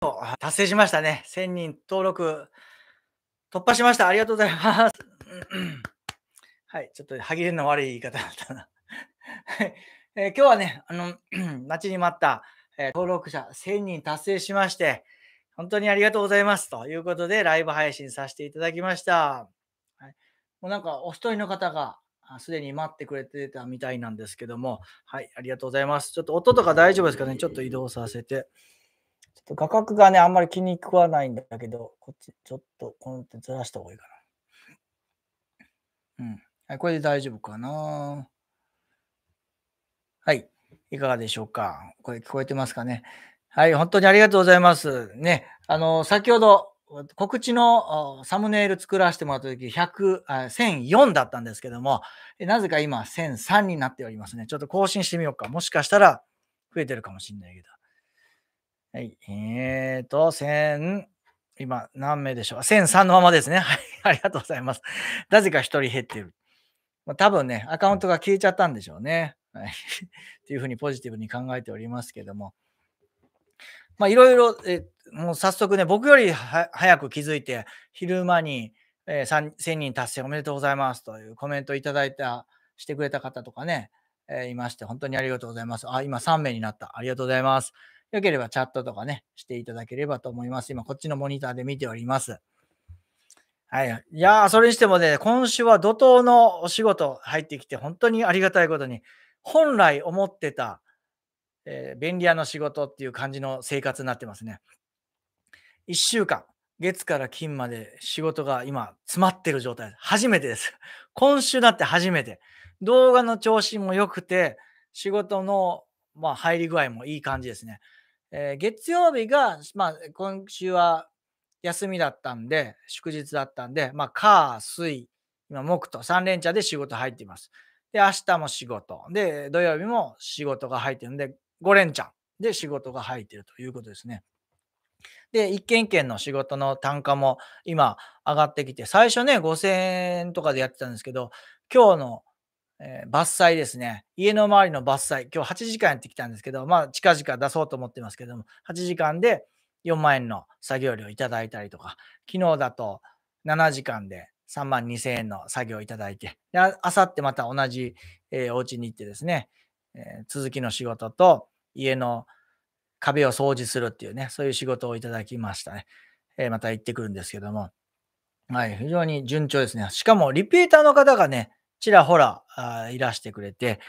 達成しましたね。1000人登録突破しました。ありがとうございます。はい、ちょっと歯切れの悪い言い方だったな。えー、今日はね、あの、待ちに待った、えー、登録者1000人達成しまして、本当にありがとうございます。ということで、ライブ配信させていただきました。はい、もうなんか、お一人の方が、すでに待ってくれてたみたいなんですけども、はい、ありがとうございます。ちょっと音とか大丈夫ですかねちょっと移動させて。ちょっと画角がね、あんまり気に食わないんだけど、こっち、ちょっと、この手ずらした方がいいかな。うん。はい、これで大丈夫かな。はい。いかがでしょうか。これ聞こえてますかね。はい、本当にありがとうございます。ね、あの、先ほど、告知のサムネイル作らせてもらった時100あ、1004だったんですけども、なぜか今1003になっておりますね。ちょっと更新してみようか。もしかしたら増えてるかもしれないけど。はい。えっ、ー、と、1000、今何名でしょう ?1003 のままですね。はい。ありがとうございます。なぜか1人減ってる。まあ、多分ね、アカウントが消えちゃったんでしょうね。はい。っていうふうにポジティブに考えておりますけども。まあ、いろいろ、えもう早速ね、僕より早く気づいて、昼間に、えー、1000人達成おめでとうございますというコメントいただいた、してくれた方とかね、えー、いまして、本当にありがとうございます。あ、今3名になった。ありがとうございます。よければチャットとかね、していただければと思います。今、こっちのモニターで見ております。はい。いやー、それにしてもね、今週は怒涛のお仕事入ってきて、本当にありがたいことに、本来思ってた、えー、便利屋の仕事っていう感じの生活になってますね。1週間、月から金まで仕事が今詰まってる状態です。初めてです。今週だって初めて。動画の調子も良くて、仕事の、まあ、入り具合もいい感じですね。えー、月曜日が、まあ、今週は休みだったんで、祝日だったんで、まあ、火、水、今、木と3連茶で仕事入っています。で、明日も仕事。で、土曜日も仕事が入ってるんで、5連茶で仕事が入ってるということですね。で、一件一件の仕事の単価も今上がってきて、最初ね、5000円とかでやってたんですけど、今日のえー、伐採ですね。家の周りの伐採。今日8時間やってきたんですけど、まあ近々出そうと思ってますけども、8時間で4万円の作業料いただいたりとか、昨日だと7時間で3万2千円の作業をいただいて、あさってまた同じ、えー、お家に行ってですね、えー、続きの仕事と家の壁を掃除するっていうね、そういう仕事をいただきましたね。えー、また行ってくるんですけども、はい、非常に順調ですね。しかもリピーターの方がね、ちらほらいらしてくれて、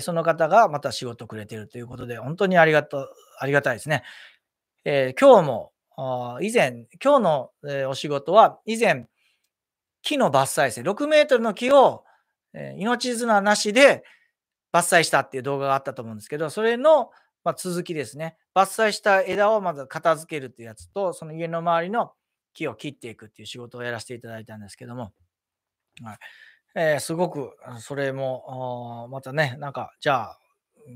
その方がまた仕事くれてるということで、本当にありがと、ありがたいですね。えー、今日も、以前、今日の、お仕事は、以前、木の伐採ですね。6メートルの木を、命綱なしで伐採したっていう動画があったと思うんですけど、それの、続きですね。伐採した枝をまず片付けるっていうやつと、その家の周りの木を切っていくっていう仕事をやらせていただいたんですけども、はい、えー、すごく、それも、またね、なんか、じゃあ、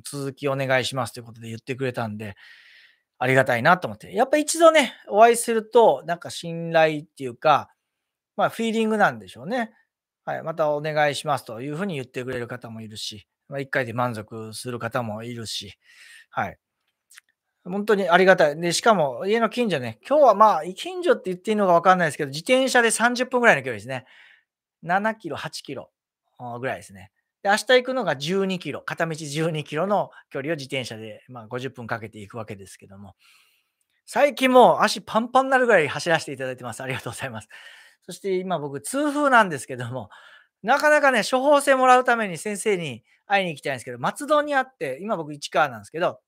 続きお願いしますということで言ってくれたんで、ありがたいなと思って。やっぱ一度ね、お会いすると、なんか信頼っていうか、まあ、フィーリングなんでしょうね。はい、またお願いしますというふうに言ってくれる方もいるし、まあ、1回で満足する方もいるし、はい。本当にありがたい。で、しかも家の近所ね、今日はまあ、近所って言っていいのか分かんないですけど、自転車で30分ぐらいの距離ですね。7キロ、8キロぐらいですね。で、明日行くのが12キロ、片道12キロの距離を自転車で、まあ、50分かけていくわけですけども、最近もう足パンパンになるぐらい走らせていただいてます。ありがとうございます。そして今僕、痛風なんですけども、なかなかね、処方箋もらうために先生に会いに行きたいんですけど、松戸にあって、今僕市川なんですけど、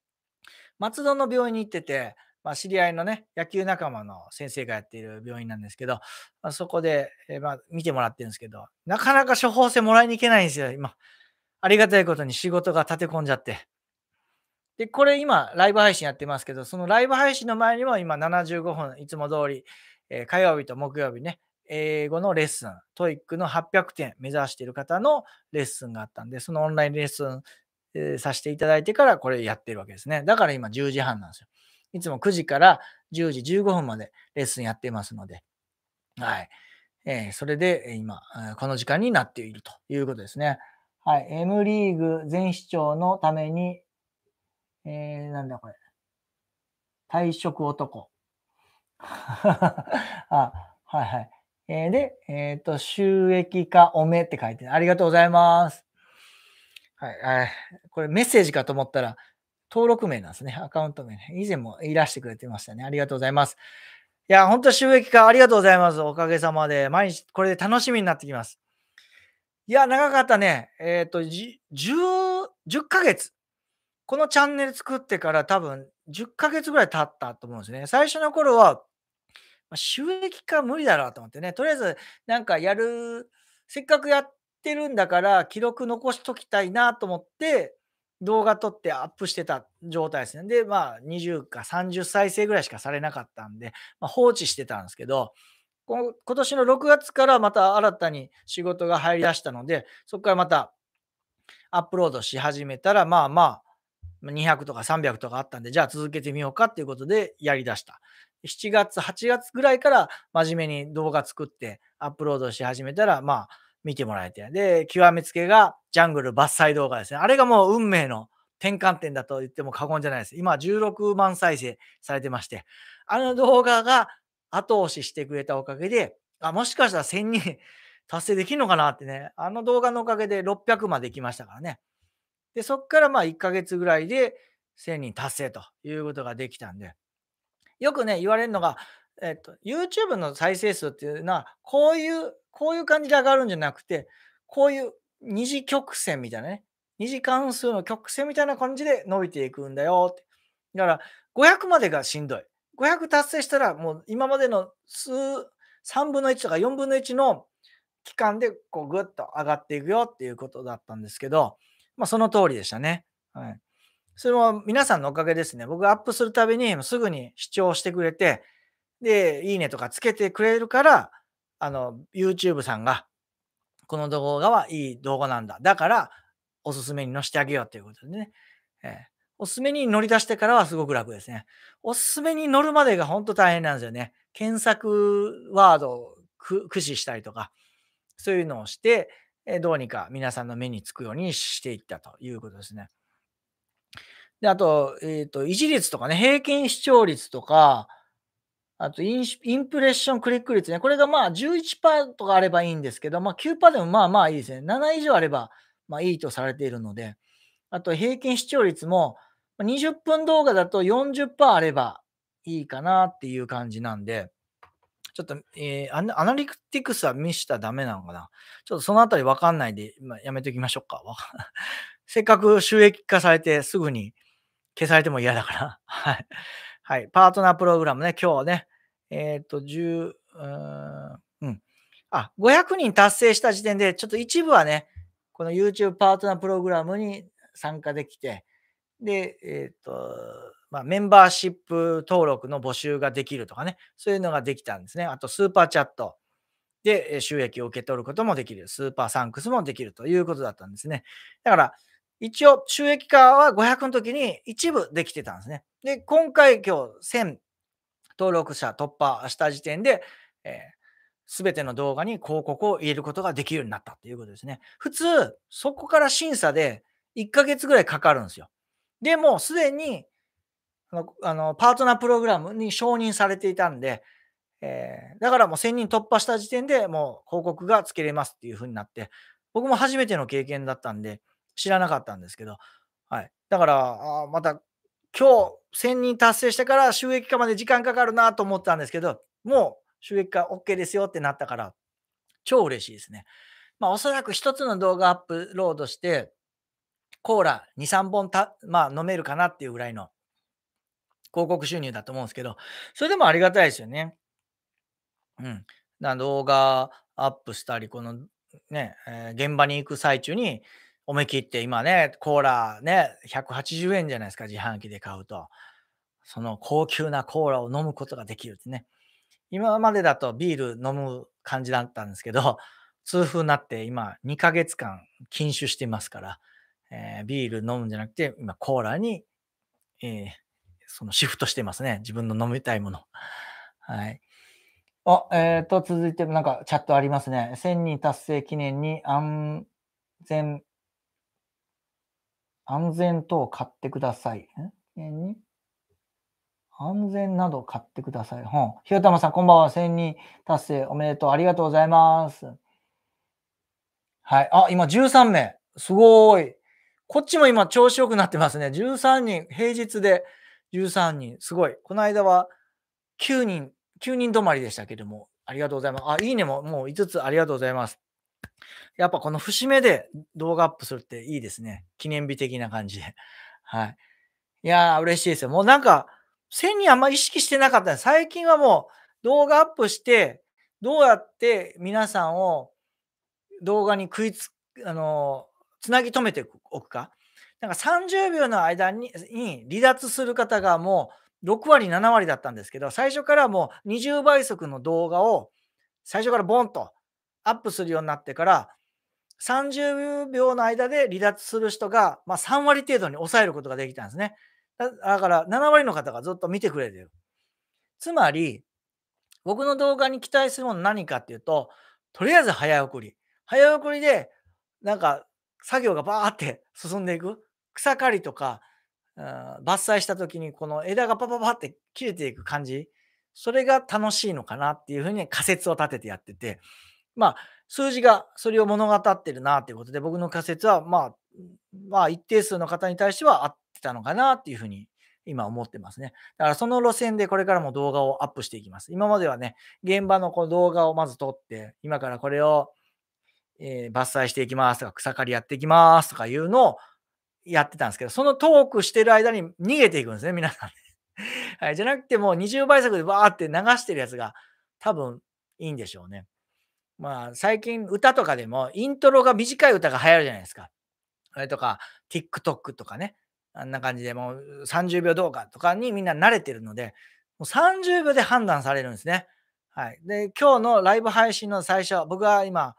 松戸の病院に行ってて、まあ、知り合いのね、野球仲間の先生がやっている病院なんですけど、まあ、そこで、えー、まあ、見てもらってるんですけど、なかなか処方箋もらいに行けないんですよ、今。ありがたいことに仕事が立て込んじゃって。で、これ今、ライブ配信やってますけど、そのライブ配信の前にも今75分、いつも通り、えー、火曜日と木曜日ね、英語のレッスン、トイックの800点目指している方のレッスンがあったんで、そのオンラインレッスン、えー、させていただいてからこれやってるわけですね。だから今10時半なんですよ。いつも9時から10時15分までレッスンやってますので、はい。えー、それで今、この時間になっているということですね。はい。M リーグ全市長のために、えー、なんだこれ。退職男。あ、はいはい。えー、で、えっ、ー、と、収益化おめって書いてありがとうございます。はい、はい。これメッセージかと思ったら、登録名なんですね。アカウント名、ね。以前もいらしてくれてましたね。ありがとうございます。いや、本当収益化ありがとうございます。おかげさまで。毎日これで楽しみになってきます。いや、長かったね。えっ、ー、と、10、10ヶ月。このチャンネル作ってから多分10ヶ月ぐらい経ったと思うんですね。最初の頃は、ま収益化無理だろうと思ってね。とりあえず、なんかやる、せっかくやってるんだから、記録残しときたいなと思って、動画撮ってアップしてた状態ですね。で、まあ、20か30再生ぐらいしかされなかったんで、まあ、放置してたんですけど、今年の6月からまた新たに仕事が入り出したので、そこからまたアップロードし始めたら、まあまあ、200とか300とかあったんで、じゃあ続けてみようかっていうことでやりだした。7月、8月ぐらいから真面目に動画作ってアップロードし始めたら、まあ、見てもらえて。で、極めつけがジャングル伐採動画ですね。あれがもう運命の転換点だと言っても過言じゃないです。今16万再生されてまして、あの動画が後押ししてくれたおかげで、あ、もしかしたら1000人 達成できるのかなってね、あの動画のおかげで600まで行きましたからね。で、そっからまあ1ヶ月ぐらいで1000人達成ということができたんで、よくね、言われるのが、えっと、YouTube の再生数っていうのは、こういう、こういう感じで上がるんじゃなくて、こういう二次曲線みたいなね、二次関数の曲線みたいな感じで伸びていくんだよって。だから、500までがしんどい。500達成したら、もう今までの数、3分の1とか4分の1の期間で、こう、ぐっと上がっていくよっていうことだったんですけど、まあ、その通りでしたね。はい。それも皆さんのおかげですね。僕がアップするたびに、すぐに視聴してくれて、で、いいねとかつけてくれるから、あの、YouTube さんが、この動画はいい動画なんだ。だから、おすすめに載せてあげようということでね。えー、おすすめに乗り出してからはすごく楽ですね。おすすめに乗るまでが本当大変なんですよね。検索ワードを駆使したりとか、そういうのをして、えー、どうにか皆さんの目につくようにしていったということですね。で、あと、えっ、ー、と、維持率とかね、平均視聴率とか、あとイン、インプレッションクリック率ね。これがまあ11%とかあればいいんですけど、まあ9%でもまあまあいいですね。7以上あればまあいいとされているので。あと平均視聴率も20分動画だと40%あればいいかなっていう感じなんで、ちょっと、えー、アナリティクスは見したらダメなのかなちょっとそのあたりわかんないで、まあ、やめておきましょうか。せっかく収益化されてすぐに消されても嫌だから。はい。はい、パートナープログラムね、今日ね、えっ、ー、と、10、うん、あ、500人達成した時点で、ちょっと一部はね、この YouTube パートナープログラムに参加できて、で、えっ、ー、と、まあ、メンバーシップ登録の募集ができるとかね、そういうのができたんですね。あと、スーパーチャットで収益を受け取ることもできる、スーパーサンクスもできるということだったんですね。だから、一応、収益化は500の時に一部できてたんですね。で、今回今日1000登録者突破した時点で、えー、全ての動画に広告を入れることができるようになったっていうことですね。普通、そこから審査で1ヶ月ぐらいかかるんですよ。でも、すでにあのあのパートナープログラムに承認されていたんで、えー、だからもう1000人突破した時点でもう広告がつけれますっていう風になって、僕も初めての経験だったんで、知らなかったんですけど、はい。だから、あまた今日1000人達成してから収益化まで時間かかるなと思ったんですけど、もう収益化 OK ですよってなったから、超嬉しいですね。まあ、おそらく1つの動画アップロードして、コーラ2、3本た、まあ、飲めるかなっていうぐらいの広告収入だと思うんですけど、それでもありがたいですよね。うん。動画アップしたり、このね、えー、現場に行く最中に、思い切って今ね、コーラね、180円じゃないですか、自販機で買うと。その高級なコーラを飲むことができるってね。今までだとビール飲む感じだったんですけど、痛風になって今2ヶ月間禁酒してますから、えー、ビール飲むんじゃなくて、今コーラに、えー、そのシフトしてますね。自分の飲みたいもの。はい。あ、えっ、ー、と、続いてなんかチャットありますね。1000人達成記念に安全安全等買ってください。安全など買ってください。ひよたまさん、こんばんは。1000人達成おめでとう。ありがとうございます。はい。あ、今13名。すごい。こっちも今調子良くなってますね。13人。平日で13人。すごい。この間は9人、9人止まりでしたけども。ありがとうございます。あ、いいねも、もう5つありがとうございます。やっぱこの節目で動画アップするっていいですね。記念日的な感じで。はい。いやー、嬉しいですよ。もうなんか、1000人あんま意識してなかった最近はもう動画アップして、どうやって皆さんを動画に食いつ、あの、つなぎ止めておくか。なんか30秒の間に離脱する方がもう6割、7割だったんですけど、最初からもう20倍速の動画を最初からボンとアップするようになってから、30秒の間で離脱する人が、まあ、3割程度に抑えることができたんですね。だから7割の方がずっと見てくれてる。つまり、僕の動画に期待するもの何かっていうと、とりあえず早送り。早送りで、なんか作業がバーって 進んでいく。草刈りとか、伐採した時にこの枝がパパパって切れていく感じ。それが楽しいのかなっていうふうに仮説を立ててやってて、まあ、数字がそれを物語ってるなということで、僕の仮説は、まあ、まあ、一定数の方に対しては合ってたのかなっていうふうに今思ってますね。だからその路線でこれからも動画をアップしていきます。今まではね、現場のこの動画をまず撮って、今からこれを、えー、伐採していきますとか、草刈りやっていきますとかいうのをやってたんですけど、そのトークしてる間に逃げていくんですね、皆さん、はい、じゃなくてもう20倍速でバーって流してるやつが多分いいんでしょうね。まあ、最近歌とかでも、イントロが短い歌が流行るじゃないですか。あれとか、TikTok とかね。あんな感じでもう30秒動画とかにみんな慣れてるので、もう30秒で判断されるんですね。はい。で、今日のライブ配信の最初、僕は今、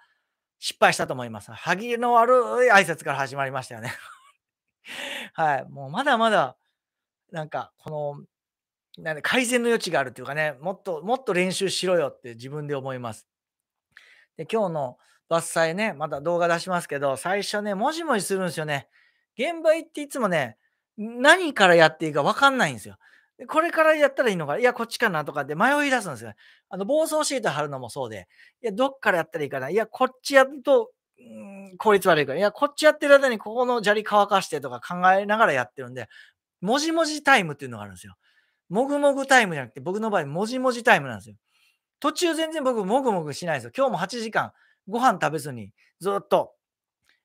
失敗したと思います。歯切れの悪い挨拶から始まりましたよね はい。もうまだまだ、なんか、この、なんで改善の余地があるっていうかね、もっと、もっと練習しろよって自分で思います。で、今日の伐採ね、また動画出しますけど、最初ね、もじもじするんですよね。現場行っていつもね、何からやっていいか分かんないんですよ。でこれからやったらいいのかいや、こっちかなとかって迷い出すんですよ。あの、暴走シート貼るのもそうで、いや、どっからやったらいいかな。いや、こっちやると、うん、効率悪いから。いや、こっちやってる間にここの砂利乾かしてとか考えながらやってるんで、もじもじタイムっていうのがあるんですよ。もぐもぐタイムじゃなくて、僕の場合、もじもじタイムなんですよ。途中全然僕、もぐもぐしないですよ。今日も8時間、ご飯食べずに、ずっと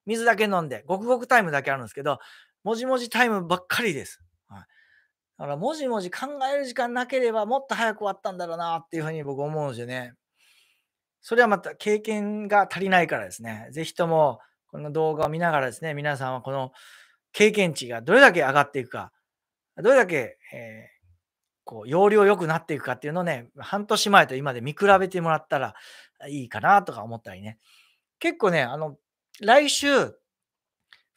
水だけ飲んで、ごくごくタイムだけあるんですけど、もじもじタイムばっかりです。はい、だから、もじもじ考える時間なければ、もっと早く終わったんだろうなっていうふうに僕思うんですよね。それはまた経験が足りないからですね。ぜひとも、この動画を見ながらですね、皆さんはこの経験値がどれだけ上がっていくか、どれだけ、えーこう、容量良くなっていくかっていうのをね、半年前と今で見比べてもらったらいいかなとか思ったりね。結構ね、あの、来週、フ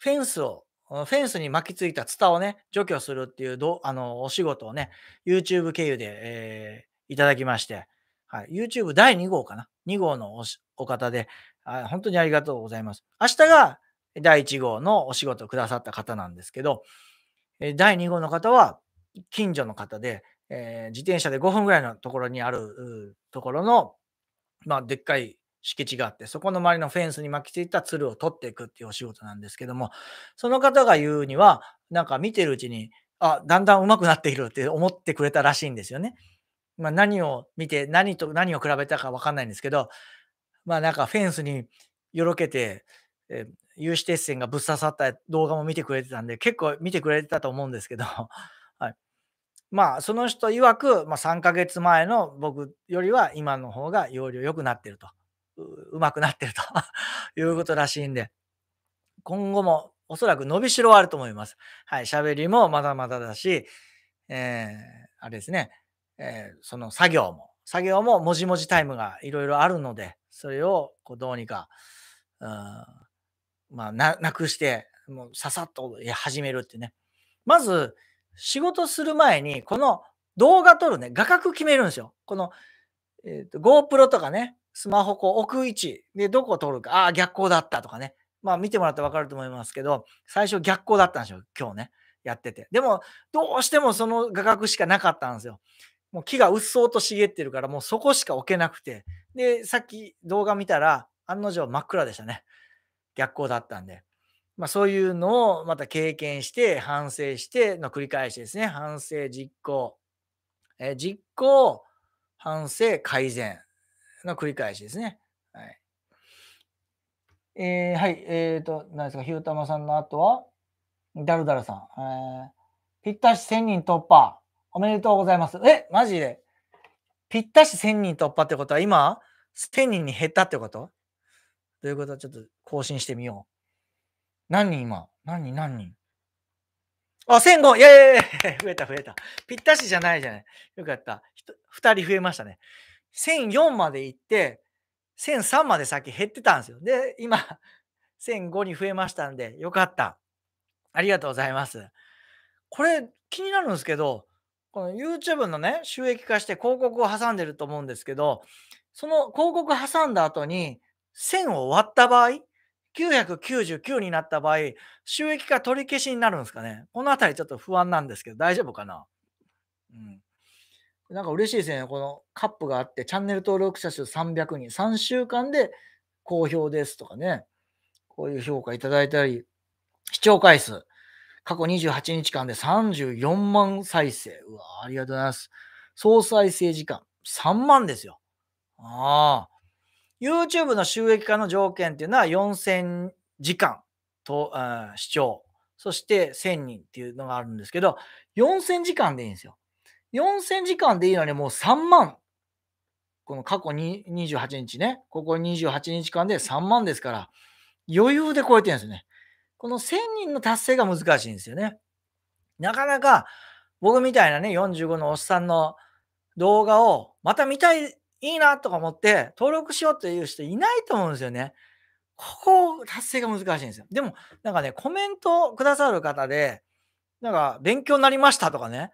ェンスを、フェンスに巻きついたツタをね、除去するっていうど、あの、お仕事をね、YouTube 経由で、えー、いただきまして、はい、YouTube 第2号かな。2号のおお方で本当にありがとうございます。明日が第1号のお仕事をくださった方なんですけど、第2号の方は近所の方で、えー、自転車で5分ぐらいのところにあるところの、まあ、でっかい敷地があって、そこの周りのフェンスに巻きついた鶴を取っていくっていうお仕事なんですけども、その方が言うには、なんか見てるうちに、あ、だんだん上手くなっているって思ってくれたらしいんですよね。まあ、何を見て、何と何を比べたかわかんないんですけど、まあなんかフェンスによろけて、えー、有刺鉄線がぶっ刺さった動画も見てくれてたんで、結構見てくれてたと思うんですけど、まあ、その人曰く、まあ、3ヶ月前の僕よりは今の方が容量良くなってると。うまくなってると いうことらしいんで、今後もおそらく伸びしろはあると思います。はい、喋りもまだまだだし、えー、あれですね、えー、その作業も、作業ももじもじタイムがいろいろあるので、それをこうどうにか、うん、まあな、なくして、もうささっと始めるってね。まず、仕事する前に、この動画撮るね、画角決めるんですよ。この、えーと、GoPro とかね、スマホこう置く位置でどこ撮るか、ああ、逆光だったとかね。まあ見てもらってわかると思いますけど、最初逆光だったんですよ、今日ね。やってて。でも、どうしてもその画角しかなかったんですよ。もう木がうっそうと茂ってるから、もうそこしか置けなくて。で、さっき動画見たら、案の定真っ暗でしたね。逆光だったんで。まあ、そういうのをまた経験して、反省しての繰り返しですね。反省、実行。え実行、反省、改善の繰り返しですね。はい。えー、はい。えっ、ー、と、何ですか、ひゅうたまさんの後は、だるだるさん。えー、ぴったし1000人突破。おめでとうございます。え、マジでぴったし1000人突破ってことは今、1000人に減ったってことということはちょっと更新してみよう。何人今何人何人あ、1005! いやいやいや、増えた増えた。ぴったしじゃないじゃない。よかった。2人増えましたね。1004まで行って、1003までさっき減ってたんですよ。で、今、1005に増えましたんで、よかった。ありがとうございます。これ、気になるんですけど、この YouTube のね、収益化して広告を挟んでると思うんですけど、その広告挟んだ後に、1000を割った場合、999になった場合、収益化取り消しになるんですかね。このあたりちょっと不安なんですけど、大丈夫かな。うん。なんか嬉しいですね。このカップがあって、チャンネル登録者数300人、3週間で好評ですとかね。こういう評価いただいたり、視聴回数、過去28日間で34万再生。うわ、ありがとうございます。総再生時間、3万ですよ。ああ。YouTube の収益化の条件っていうのは4000時間と、うん、視聴、そして1000人っていうのがあるんですけど、4000時間でいいんですよ。4000時間でいいのにもう3万。この過去に28日ね、ここ28日間で3万ですから、余裕で超えてるんですよね。この1000人の達成が難しいんですよね。なかなか僕みたいなね、45のおっさんの動画をまた見たいいいなとか思って登録しようていう人いないと思うんですよね。ここ、達成が難しいんですよ。でも、なんかね、コメントくださる方で、なんか、勉強になりましたとかね、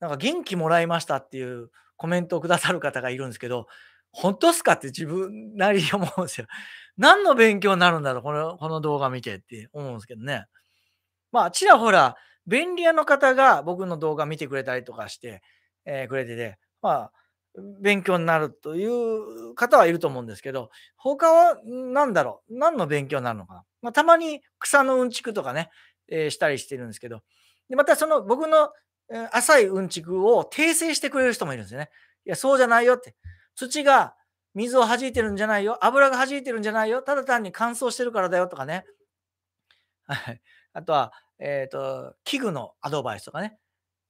なんか、元気もらいましたっていうコメントをくださる方がいるんですけど、本当っすかって自分なりに思うんですよ。何の勉強になるんだろう、この、この動画見てって思うんですけどね。まあ、ちらほら、便利屋の方が僕の動画見てくれたりとかして、えー、くれてて、まあ、勉強になるという方はいると思うんですけど、他は何だろう何の勉強になるのかな、まあ、たまに草のうんちくとかね、えー、したりしてるんですけど、でまたその僕の浅いうんちくを訂正してくれる人もいるんですよね。いや、そうじゃないよって。土が水を弾いてるんじゃないよ。油が弾いてるんじゃないよ。ただ単に乾燥してるからだよとかね。はい。あとは、えっ、ー、と、器具のアドバイスとかね。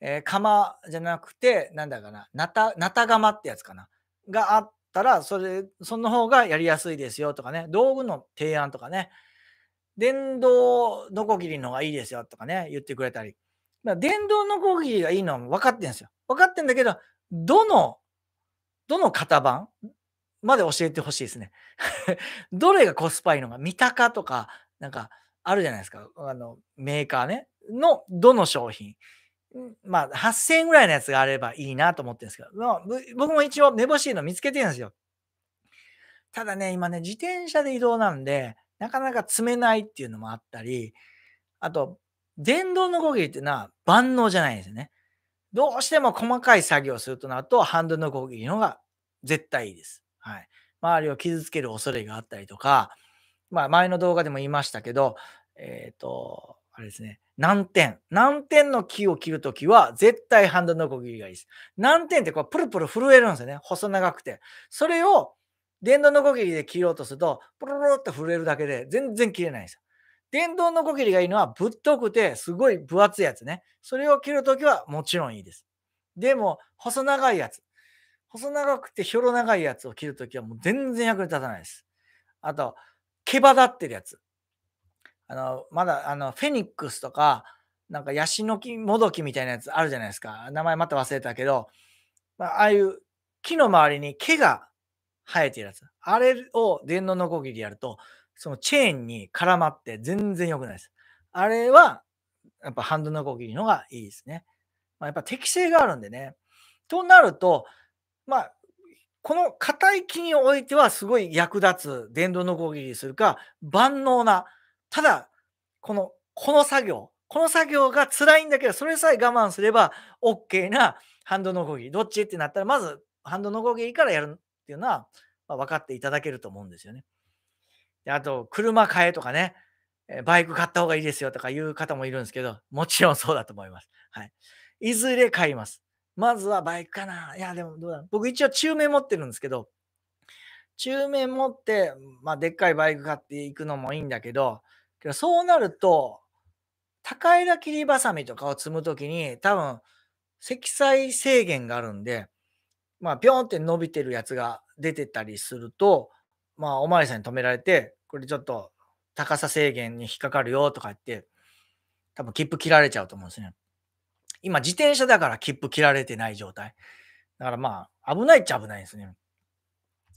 えー、釜じゃなくて、なんだかな、なた、なた釜ってやつかな。があったら、それ、その方がやりやすいですよとかね、道具の提案とかね、電動ノコギリの方がいいですよとかね、言ってくれたり。まあ、電動ノコギリがいいのは分かってんですよ。分かってんだけど、どの、どの型番まで教えてほしいですね。どれがコスパいいのか、三鷹とか、なんか、あるじゃないですか。あの、メーカーね。の、どの商品。まあ、8000円ぐらいのやつがあればいいなと思ってるんですけど、僕も一応、めぼしいの見つけてるんですよ。ただね、今ね、自転車で移動なんで、なかなか積めないっていうのもあったり、あと、電動のこぎりっていうのは万能じゃないんですよね。どうしても細かい作業するとなると、ハンドルのこぎりの方が絶対いいです。はい。周りを傷つける恐れがあったりとか、まあ、前の動画でも言いましたけど、えっ、ー、と、あれですね、難点。難点の木を切るときは、絶対ハンドノコギリがいいです。難点ってこうプルプル震えるんですよね。細長くて。それを電動ノコギリで切ろうとすると、プルプルって震えるだけで全然切れないんですよ。電動ノコギリがいいのはぶっとくてすごい分厚いやつね。それを切るときはもちろんいいです。でも、細長いやつ。細長くてひょろ長いやつを切るときはもう全然役に立たないです。あと、毛羽立ってるやつ。あの、まだ、あの、フェニックスとか、なんかヤシの木もどきみたいなやつあるじゃないですか。名前また忘れたけど、まあ、ああいう木の周りに毛が生えてるやつ。あれを電動ノコギリやると、そのチェーンに絡まって全然良くないです。あれは、やっぱハンドノコギリのがいいですね。まあ、やっぱ適性があるんでね。となると、まあ、この硬い木においてはすごい役立つ電動ノコギリするか、万能なただ、この、この作業、この作業が辛いんだけど、それさえ我慢すれば OK なハンドノコギリ。どっちってなったら、まずハンドノコギリからやるっていうのは、まあ、分かっていただけると思うんですよね。であと、車買えとかね、バイク買った方がいいですよとかいう方もいるんですけど、もちろんそうだと思います。はい。いずれ買います。まずはバイクかな。いや、でもどうだう。僕一応中面持ってるんですけど、中面持って、まあ、でっかいバイク買っていくのもいいんだけど、けどそうなると、高枝切りばさみとかを積むときに、多分、積載制限があるんで、まあ、ぴょんって伸びてるやつが出てたりすると、まあ、おまわりさんに止められて、これちょっと高さ制限に引っかかるよとか言って、多分切符切られちゃうと思うんですね。今、自転車だから切符切られてない状態。だからまあ、危ないっちゃ危ないですね。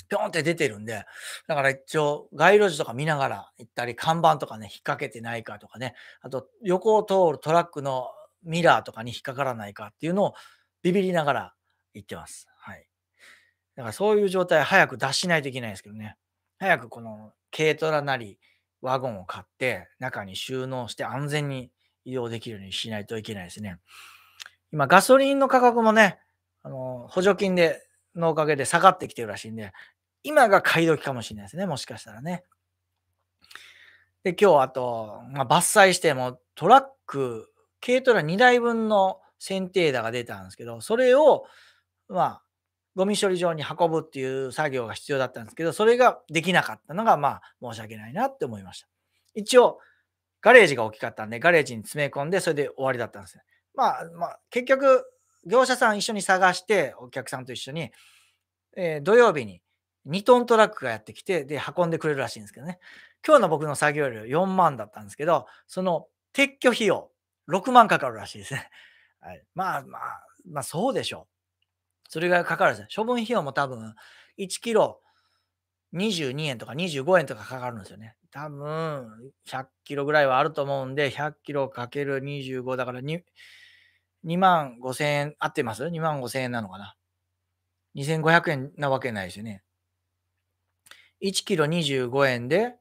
ぴょんって出てるんで、だから一応街路樹とか見ながら行ったり、看板とかね、引っ掛けてないかとかね、あと横を通るトラックのミラーとかに引っかからないかっていうのをビビりながら行ってます。はい。だからそういう状態早く脱しないといけないですけどね。早くこの軽トラなりワゴンを買って中に収納して安全に移動できるようにしないといけないですね。今ガソリンの価格もね、あの補助金でのおかげで下がってきてるらしいんで、今が買い時かもしれないですね、もしかしたらね。で、今日あと、まあ、伐採してもトラック、軽トラ2台分の剪定打が出たんですけど、それを、まあ、ゴミ処理場に運ぶっていう作業が必要だったんですけど、それができなかったのが、まあ、申し訳ないなって思いました。一応、ガレージが大きかったんで、ガレージに詰め込んで、それで終わりだったんですね。まあ、まあ、結局、業者さん一緒に探して、お客さんと一緒に、えー、土曜日に2トントラックがやってきて、で、運んでくれるらしいんですけどね。今日の僕の作業量4万だったんですけど、その撤去費用、6万かかるらしいですね。はい、まあまあ、まあそうでしょう。それがかかるんですね。処分費用も多分、1キロ22円とか25円とかかかるんですよね。多分、100キロぐらいはあると思うんで、100キロかける25だから2、2万5千円、合ってます ?2 万5千円なのかな。2500円なわけないですよね。1キロ25円で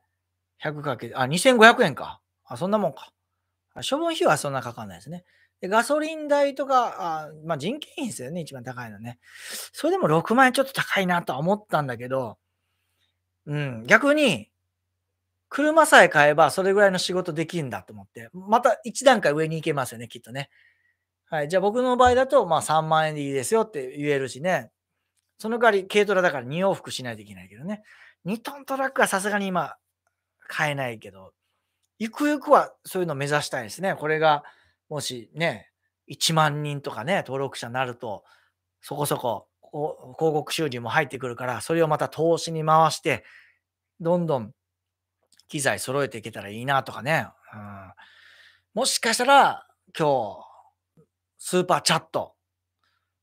100かけ、あ、2500円か。あ、そんなもんか。処分費はそんなかかんないですね。でガソリン代とか、あまあ、人件費ですよね、一番高いのね。それでも6万円ちょっと高いなとは思ったんだけど、うん、逆に、車さえ買えばそれぐらいの仕事できるんだと思って、また1段階上に行けますよね、きっとね。はい、じゃあ僕の場合だと、まあ3万円でいいですよって言えるしね。その代わり軽トラだから2往復しないといけないけどね。2トントラックはさすがに今、買えないけど、ゆくゆくはそういうのを目指したいですね。これが、もしね、1万人とかね、登録者になると、そこそこ広告収入も入ってくるから、それをまた投資に回して、どんどん機材揃えていけたらいいなとかね。うん、もしかしたら、今日、スーパーチャット、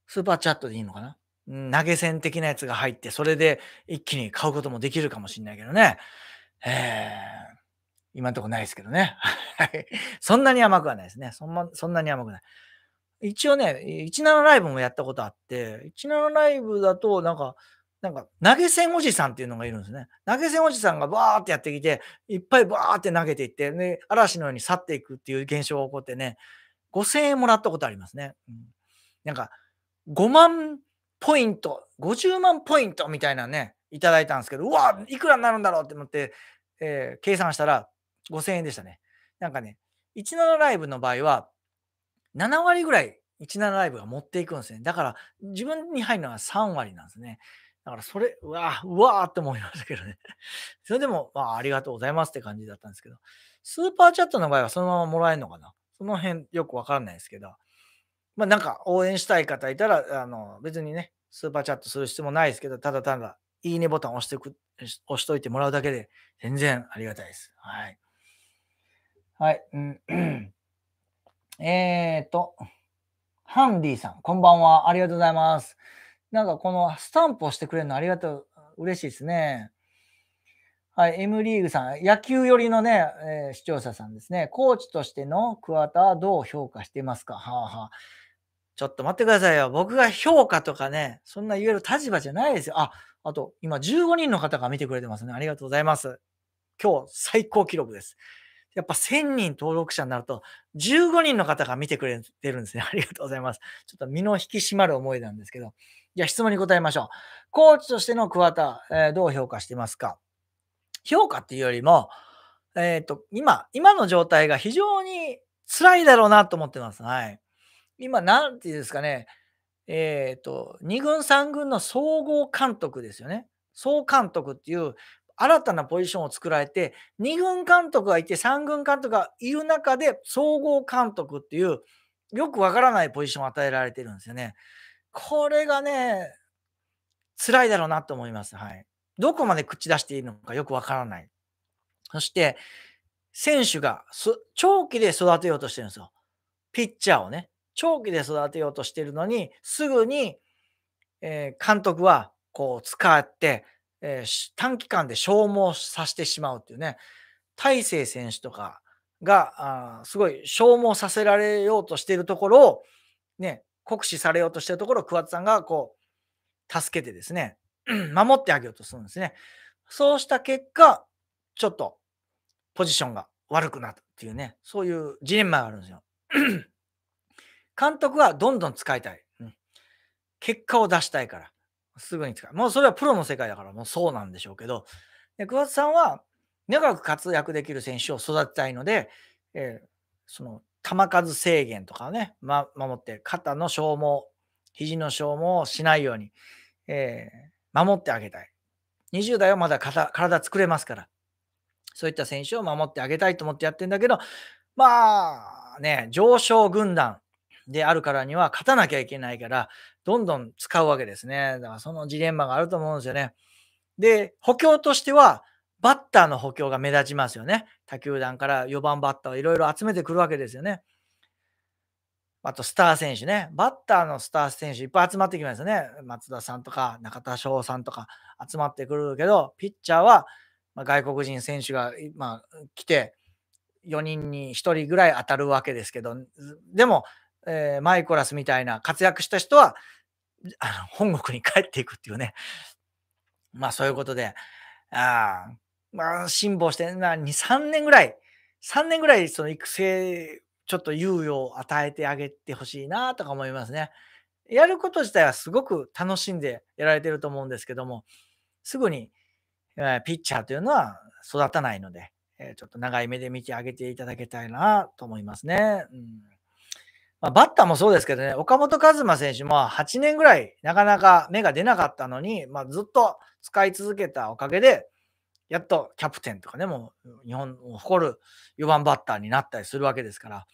スーパーチャットでいいのかな投げ銭的なやつが入って、それで一気に買うこともできるかもしれないけどね。えー、今んとこないですけどね。そんなに甘くはないですね。そん,、ま、そんなに甘くない。一応ね、17ライブもやったことあって、17ライブだと、なんか、なんか、投げ銭おじさんっていうのがいるんですね。投げ銭おじさんがバーってやってきて、いっぱいバーって投げていって、ね、嵐のように去っていくっていう現象が起こってね、5000円もらったことありますね。うん、なんか、5万ポイント、50万ポイントみたいなね、いただいたんですけど、うわ、いくらになるんだろうって思って、えー、計算したら5000円でしたね。なんかね、17ライブの場合は、7割ぐらい17ライブが持っていくんですね。だから、自分に入るのが3割なんですね。だから、それ、うわうわーって思いましたけどね。それでも、まあ、ありがとうございますって感じだったんですけど、スーパーチャットの場合はそのままもらえるのかなその辺よくわからないですけど、まあ、なんか応援したい方いたら、あの別にね、スーパーチャットする必要もないですけど、ただただ、いいねボタンを押してく、押しといてもらうだけで、全然ありがたいです。はい。はい。うん、えっ、と、ハンディさん、こんばんは。ありがとうございます。なんかこのスタンプをしてくれるのありがとう、嬉しいですね。はい、M リーグさん、野球寄りのね、えー、視聴者さんですね。コーチとしての桑田はどう評価していますかはあはあ。ちょっと待ってくださいよ。僕が評価とかね、そんな言える立場じゃないですよ。あ、あと、今15人の方が見てくれてますね。ありがとうございます。今日最高記録です。やっぱ1000人登録者になると、15人の方が見てくれてるんですね。ありがとうございます。ちょっと身の引き締まる思いなんですけど。じゃあ質問に答えましょう。コーチとしての桑田、えー、どう評価してますか評価っていうよりも、えっ、ー、と、今、今の状態が非常に辛いだろうなと思ってます。はい。今、なんて言うんですかね、えっ、ー、と、2軍、3軍の総合監督ですよね。総監督っていう新たなポジションを作られて、2軍監督がいて、3軍監督がいる中で、総合監督っていう、よくわからないポジションを与えられてるんですよね。これがね、辛いだろうなと思います。はい。どこまで口出していいのかよくわからない。そして、選手が長期で育てようとしてるんですよ。ピッチャーをね。長期で育てようとしてるのに、すぐに、えー、監督はこう使って、えー、短期間で消耗させてしまうっていうね、大勢選手とかが、あすごい消耗させられようとしているところを、ね、酷使されようとしているところを桑田さんがこう、助けてですね、守ってあげようとするんですね。そうした結果、ちょっとポジションが悪くなったっていうね、そういうジレンマがあるんですよ。監督はどんどん使いたい。うん、結果を出したいから、すぐに使う。もうそれはプロの世界だから、もうそうなんでしょうけど、で桑田さんは長く活躍できる選手を育てたいので、えー、その球数制限とかをね、ま、守って、肩の消耗、肘の消耗をしないように、えー、守ってあげたい。20代はまだ体作れますから、そういった選手を守ってあげたいと思ってやってんだけど、まあね、上昇軍団、であるからには勝たなきゃいけないから、どんどん使うわけですね。だからそのジレンマがあると思うんですよね。で、補強としては、バッターの補強が目立ちますよね。他球団から4番バッターをいろいろ集めてくるわけですよね。あとスター選手ね。バッターのスター選手いっぱい集まってきますよね。松田さんとか中田翔さんとか集まってくるけど、ピッチャーは外国人選手が今来て、4人に1人ぐらい当たるわけですけど、でもえー、マイコラスみたいな活躍した人は、あの本国に帰っていくっていうね。まあそういうことで、あまあ辛抱してな、2、3年ぐらい、3年ぐらいその育成、ちょっと猶予を与えてあげてほしいなとか思いますね。やること自体はすごく楽しんでやられてると思うんですけども、すぐに、えピッチャーというのは育たないので、えちょっと長い目で見てあげていただきたいなと思いますね。うんまあ、バッターもそうですけどね、岡本和真選手も8年ぐらいなかなか目が出なかったのに、まあ、ずっと使い続けたおかげで、やっとキャプテンとかね、もう日本を誇る4番バッターになったりするわけですから、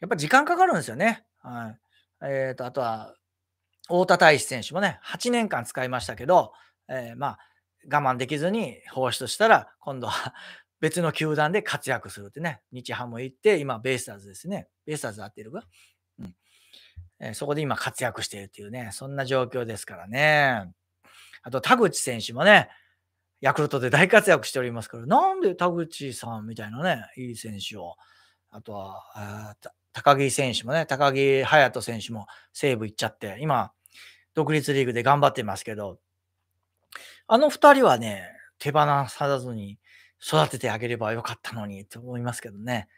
やっぱ時間かかるんですよね。はい。えっ、ー、と、あとは、太田大志選手もね、8年間使いましたけど、えー、まあ、我慢できずに放出したら、今度は別の球団で活躍するってね、日ハム行って、今、ベイスターズですね。ベイスターズ合ってるか、うんえー、そこで今活躍しているというね、そんな状況ですからね。あと、田口選手もね、ヤクルトで大活躍しておりますから、なんで田口さんみたいなね、いい選手を、あとは、高木選手もね、高木隼人選手も西武行っちゃって、今、独立リーグで頑張ってますけど、あの2人はね、手放さずに、育ててあげればよかったのにと思いますけどね。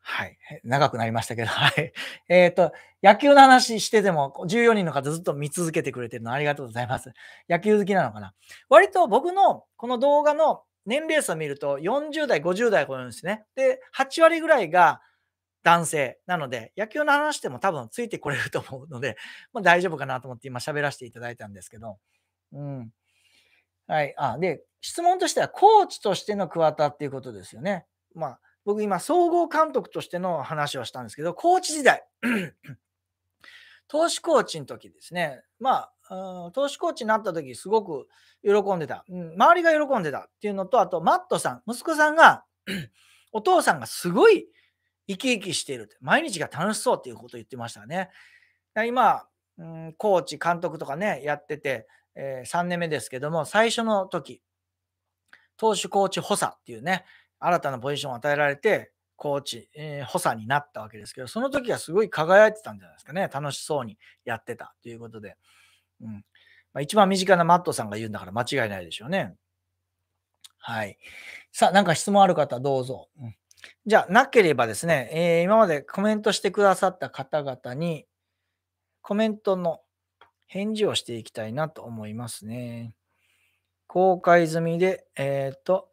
はい。長くなりましたけど、はい。えっ、ー、と、野球の話してても、14人の方ずっと見続けてくれてるのありがとうございます。野球好きなのかな。割と僕のこの動画の年齢差を見ると、40代、50代超えるんですね。で、8割ぐらいが男性なので、野球の話でも多分ついてこれると思うので、まあ、大丈夫かなと思って今喋らせていただいたんですけど、うん。はい。あ、で、質問としてはコーチとしての桑田っていうことですよね。まあ、僕今、総合監督としての話をしたんですけど、コーチ時代、投資コーチの時ですね、まあ、投資コーチになった時、すごく喜んでた、うん。周りが喜んでたっていうのと、あと、マットさん、息子さんが、お父さんがすごい生き生きしている。毎日が楽しそうっていうことを言ってましたね。今、うん、コーチ、監督とかね、やってて、えー、3年目ですけども、最初の時、投手コーチ補佐っていうね、新たなポジションを与えられて、コーチ、えー、補佐になったわけですけど、その時はすごい輝いてたんじゃないですかね。楽しそうにやってたということで。うん。まあ、一番身近なマットさんが言うんだから間違いないでしょうね。はい。さあ、なんか質問ある方どうぞ。うん、じゃあ、なければですね、えー、今までコメントしてくださった方々に、コメントの返事をしていきたいなと思いますね。公開済みで、えっ、ー、と、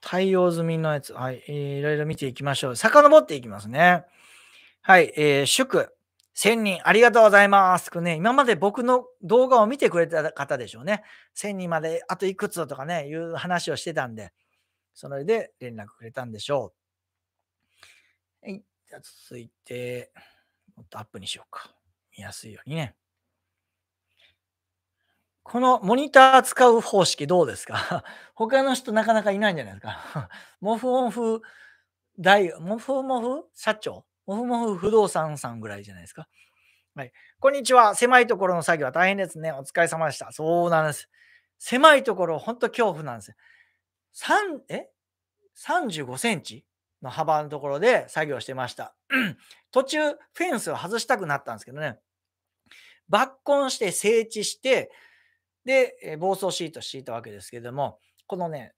対応済みのやつ、はい、いろいろ見ていきましょう。遡っていきますね。はい、えー、祝、1000人ありがとうございます。ね、今まで僕の動画を見てくれた方でしょうね。1000人まであといくつとかね、いう話をしてたんで、それで連絡くれたんでしょう。はい、じゃあ続いて、もっとアップにしようか。見やすいようにね。このモニター使う方式どうですか 他の人なかなかいないんじゃないですか モフモフ大、モフモフ社長モフモフ不動産さんぐらいじゃないですか。はい。こんにちは。狭いところの作業は大変ですね。お疲れ様でした。そうなんです。狭いところ、本当恐怖なんです。3、え ?35 センチの幅のところで作業してました。途中、フェンスを外したくなったんですけどね。抜根して整地して、で、え暴走シート敷いたわけですけども、このね、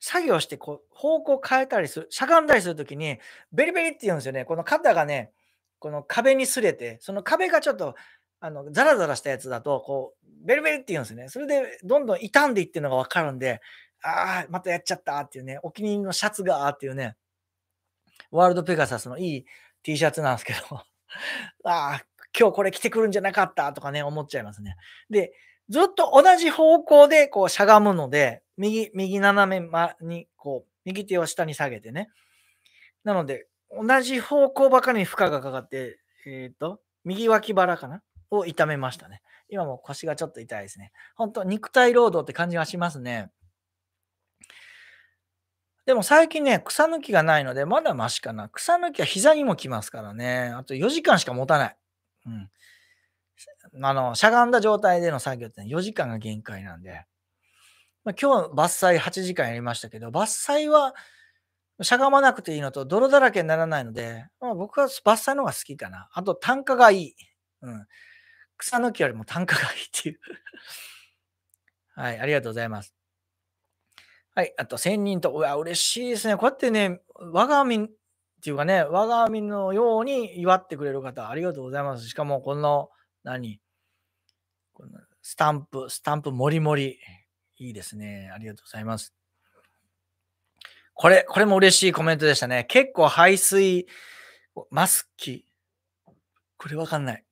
作業してこう方向変えたりする、しゃがんだりするときに、ベリベリって言うんですよね。この肩がね、この壁に擦れて、その壁がちょっと、あの、ザラザラしたやつだと、こう、ベリベリって言うんですよね。それで、どんどん傷んでいってるのがわかるんで、ああ、またやっちゃったっていうね、お気に入りのシャツがっていうね、ワールドペガサスのいい T シャツなんですけど、ああ、今日これ着てくるんじゃなかったとかね、思っちゃいますね。で、ずっと同じ方向でこうしゃがむので、右、右斜めに、こう、右手を下に下げてね。なので、同じ方向ばかりに負荷がかかって、えっ、ー、と、右脇腹かなを痛めましたね。今も腰がちょっと痛いですね。本当肉体労働って感じがしますね。でも最近ね、草抜きがないので、まだマシかな。草抜きは膝にもきますからね。あと4時間しか持たない。うん。あの、しゃがんだ状態での作業って4時間が限界なんで、まあ、今日伐採8時間やりましたけど、伐採はしゃがまなくていいのと、泥だらけにならないので、まあ、僕は伐採の方が好きかな。あと、単価がいい。うん。草抜きよりも単価がいいっていう はい、ありがとうございます。はい、あと、仙人と、うわ、嬉しいですね。こうやってね、我が身っていうかね、我が身のように祝ってくれる方、ありがとうございます。しかも、この、何このスタンプ、スタンプもりもり。いいですね。ありがとうございます。これ、これも嬉しいコメントでしたね。結構排水、マスキ、これわかんない。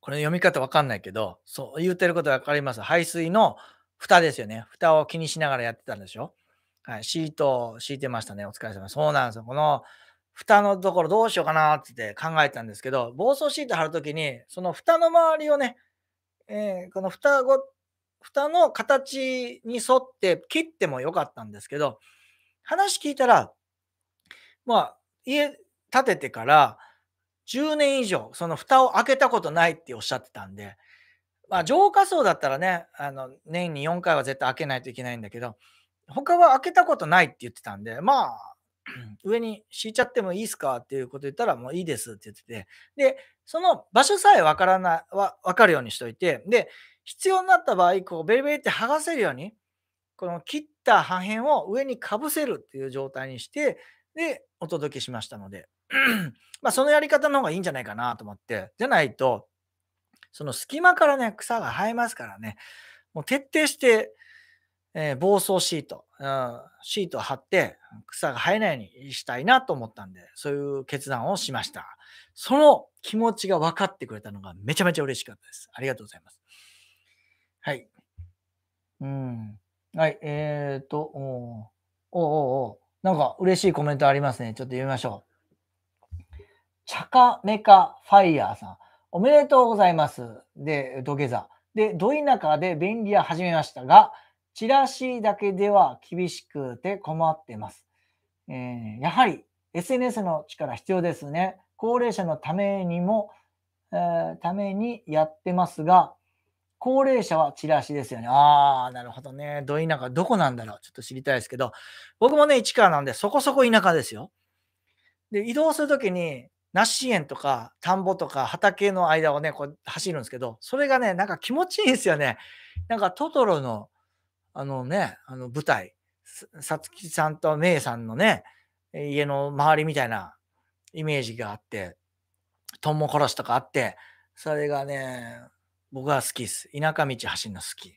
これ読み方わかんないけど、そう言うてることわかります。排水の蓋ですよね。蓋を気にしながらやってたんでしょはい、シートを敷いてましたね。お疲れ様。そうなんですよ。この蓋のところどうしようかなって考えたんですけど、防草シート貼るときに、その蓋の周りをね、えー、この蓋ご、蓋の形に沿って切ってもよかったんですけど、話聞いたら、まあ、家建ててから10年以上、その蓋を開けたことないっておっしゃってたんで、まあ、浄化層だったらね、あの、年に4回は絶対開けないといけないんだけど、他は開けたことないって言ってたんで、まあ、上に敷いちゃってもいいですかっていうこと言ったら、もういいですって言ってて、で、その場所さえわからない、わかるようにしといて、で、必要になった場合、こう、ベリベリって剥がせるように、この切った破片を上にかぶせるっていう状態にして、で、お届けしましたので、まあ、そのやり方の方がいいんじゃないかなと思って、じゃないと、その隙間からね、草が生えますからね、もう徹底して、えー、防草シート、うん、シートを張って草が生えないようにしたいなと思ったんで、そういう決断をしました。その気持ちが分かってくれたのがめちゃめちゃ嬉しかったです。ありがとうございます。はい。うん。はい、えっ、ー、と、おおおなんか嬉しいコメントありますね。ちょっと読みましょう。チャカメカファイヤーさん。おめでとうございます。で、土下座。で、ど田舎で便利屋始めましたが、チラシだけでは厳しくて困ってます。えー、やはり SNS の力必要ですね。高齢者のためにも、えー、ためにやってますが、高齢者はチラシですよね。ああ、なるほどね。どんか、どこなんだろう。ちょっと知りたいですけど、僕もね、市川なんで、そこそこ田舎ですよ。で、移動するときに、梨園とか、田んぼとか、畑の間をね、こう走るんですけど、それがね、なんか気持ちいいですよね。なんかトトロのあのね、あの舞台、さつきさんとめいさんのね、家の周りみたいなイメージがあって、トンも殺しとかあって、それがね、僕は好きです。田舎道走るの好き。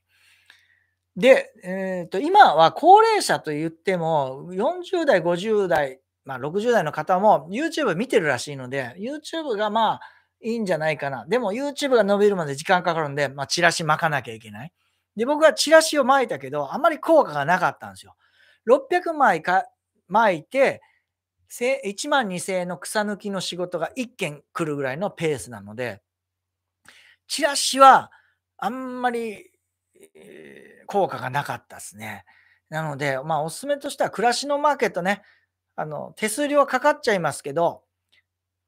で、えーと、と今は高齢者と言っても、40代、50代、まあ、60代の方も YouTube 見てるらしいので、YouTube がまあいいんじゃないかな。でも YouTube が伸びるまで時間かかるんで、まあ、チラシ巻かなきゃいけない。で、僕はチラシを巻いたけど、あまり効果がなかったんですよ。600枚か巻いて、1万2000円の草抜きの仕事が1件来るぐらいのペースなので、チラシはあんまり、えー、効果がなかったですね。なので、まあ、おすすめとしては、暮らしのマーケットね、あの、手数料はかかっちゃいますけど、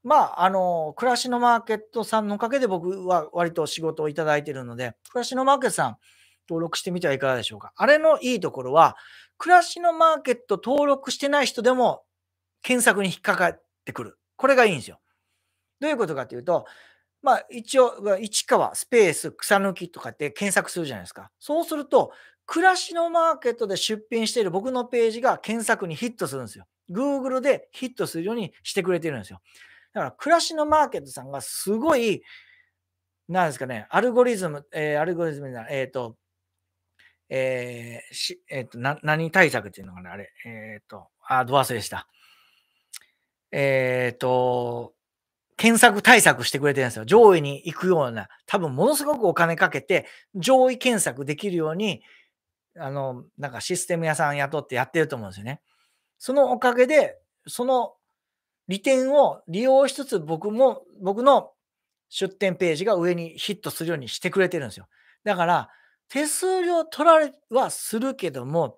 まあ、あの、暮らしのマーケットさんのおかげで僕は割と仕事をいただいているので、暮らしのマーケットさん、登録してみてはいかがでしょうか。あれのいいところは、暮らしのマーケット登録してない人でも検索に引っかかってくる。これがいいんですよ。どういうことかというと、まあ一応、市川、スペース、草抜きとかって検索するじゃないですか。そうすると、暮らしのマーケットで出品している僕のページが検索にヒットするんですよ。Google でヒットするようにしてくれてるんですよ。だから、暮らしのマーケットさんがすごい、なんですかね、アルゴリズム、えー、アルゴリズムな、えっ、ー、と、えー、し、えっ、ー、と、な、何対策っていうのかな、あれ。えっ、ー、と、あ、ど忘れした。えっ、と、検索対策してくれてるんですよ。上位に行くような、多分ものすごくお金かけて、上位検索できるように、あの、なんかシステム屋さん雇ってやってると思うんですよね。そのおかげで、その利点を利用しつつ、僕も、僕の出店ページが上にヒットするようにしてくれてるんですよ。だから、手数料取られはするけども、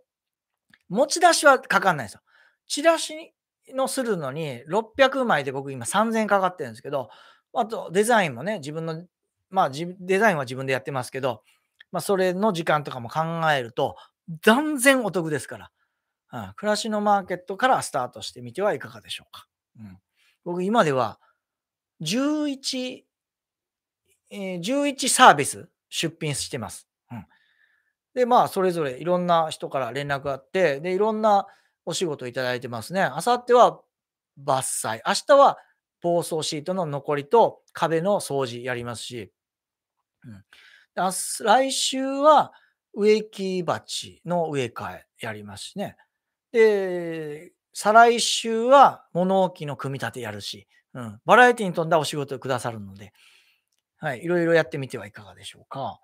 持ち出しはかかんないですよ。チラシのするのに600枚で僕今3000円かかってるんですけど、あとデザインもね、自分の、まあデザインは自分でやってますけど、まあそれの時間とかも考えると、断然お得ですから、うん、暮らしのマーケットからスタートしてみてはいかがでしょうか。うん、僕今では11、えー、11サービス出品してます。で、まあ、それぞれいろんな人から連絡があって、で、いろんなお仕事いただいてますね。あさっては伐採。明日は房総シートの残りと壁の掃除やりますし、うん、来週は植木鉢の植え替えやりますしね。で、再来週は物置の組み立てやるし、うん、バラエティに富んだお仕事をくださるので、はい、いろいろやってみてはいかがでしょうか。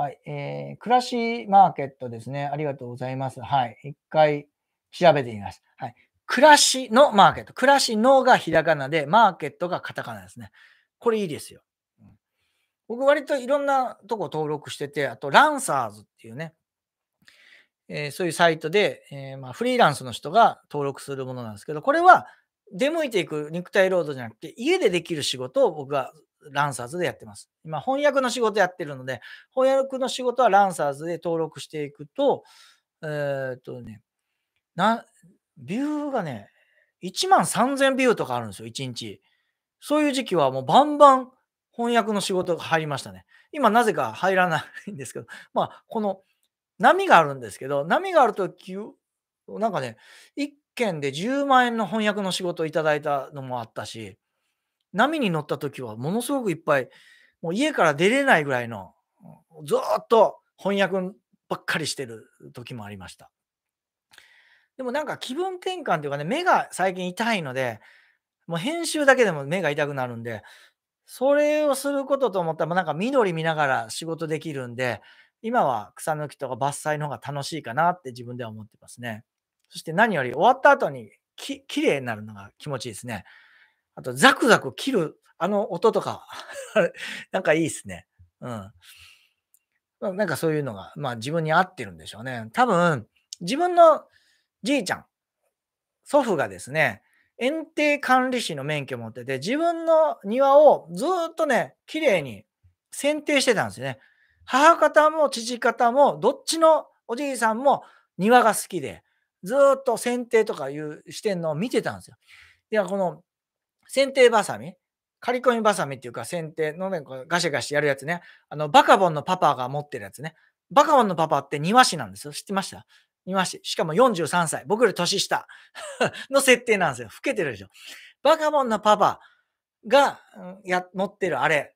はい。えー、暮らしマーケットですね。ありがとうございます。はい。一回調べてみます。はい。暮らしのマーケット。暮らしのがひらがなで、マーケットがカタカナですね。これいいですよ。僕割といろんなとこ登録してて、あとランサーズっていうね、えー、そういうサイトで、えー、まあ、フリーランスの人が登録するものなんですけど、これは出向いていく肉体労働じゃなくて、家でできる仕事を僕がランサーズでやってます。今、翻訳の仕事やってるので、翻訳の仕事はランサーズで登録していくと、えー、っとね、な、ビューがね、1万3000ビューとかあるんですよ、1日。そういう時期はもうバンバン翻訳の仕事が入りましたね。今、なぜか入らないんですけど、まあ、この波があるんですけど、波があるとき、なんかね、1件で10万円の翻訳の仕事をいただいたのもあったし、波に乗った時はものすごくいっぱい、もう家から出れないぐらいの、ずっと翻訳ばっかりしてる時もありました。でもなんか気分転換というかね、目が最近痛いので、もう編集だけでも目が痛くなるんで、それをすることと思ったら、なんか緑見ながら仕事できるんで、今は草抜きとか伐採の方が楽しいかなって自分では思ってますね。そして何より終わった後にき、綺麗になるのが気持ちいいですね。あと、ザクザク切る、あの音とか なんかいいですね。うん。なんかそういうのが、まあ自分に合ってるんでしょうね。多分、自分のじいちゃん、祖父がですね、園庭管理士の免許を持ってて、自分の庭をずっとね、綺麗に剪定してたんですよね。母方も父方も、どっちのおじいさんも庭が好きで、ずっと剪定とかいうしてんのを見てたんですよ。では、この剪定ばさみ刈り込みばさみっていうか、剪定のね、ガシャガシやるやつね。あの、バカボンのパパが持ってるやつね。バカボンのパパって庭師なんですよ。知ってました庭師。しかも43歳。僕より年下 の設定なんですよ。老けてるでしょ。バカボンのパパがや持ってるあれ。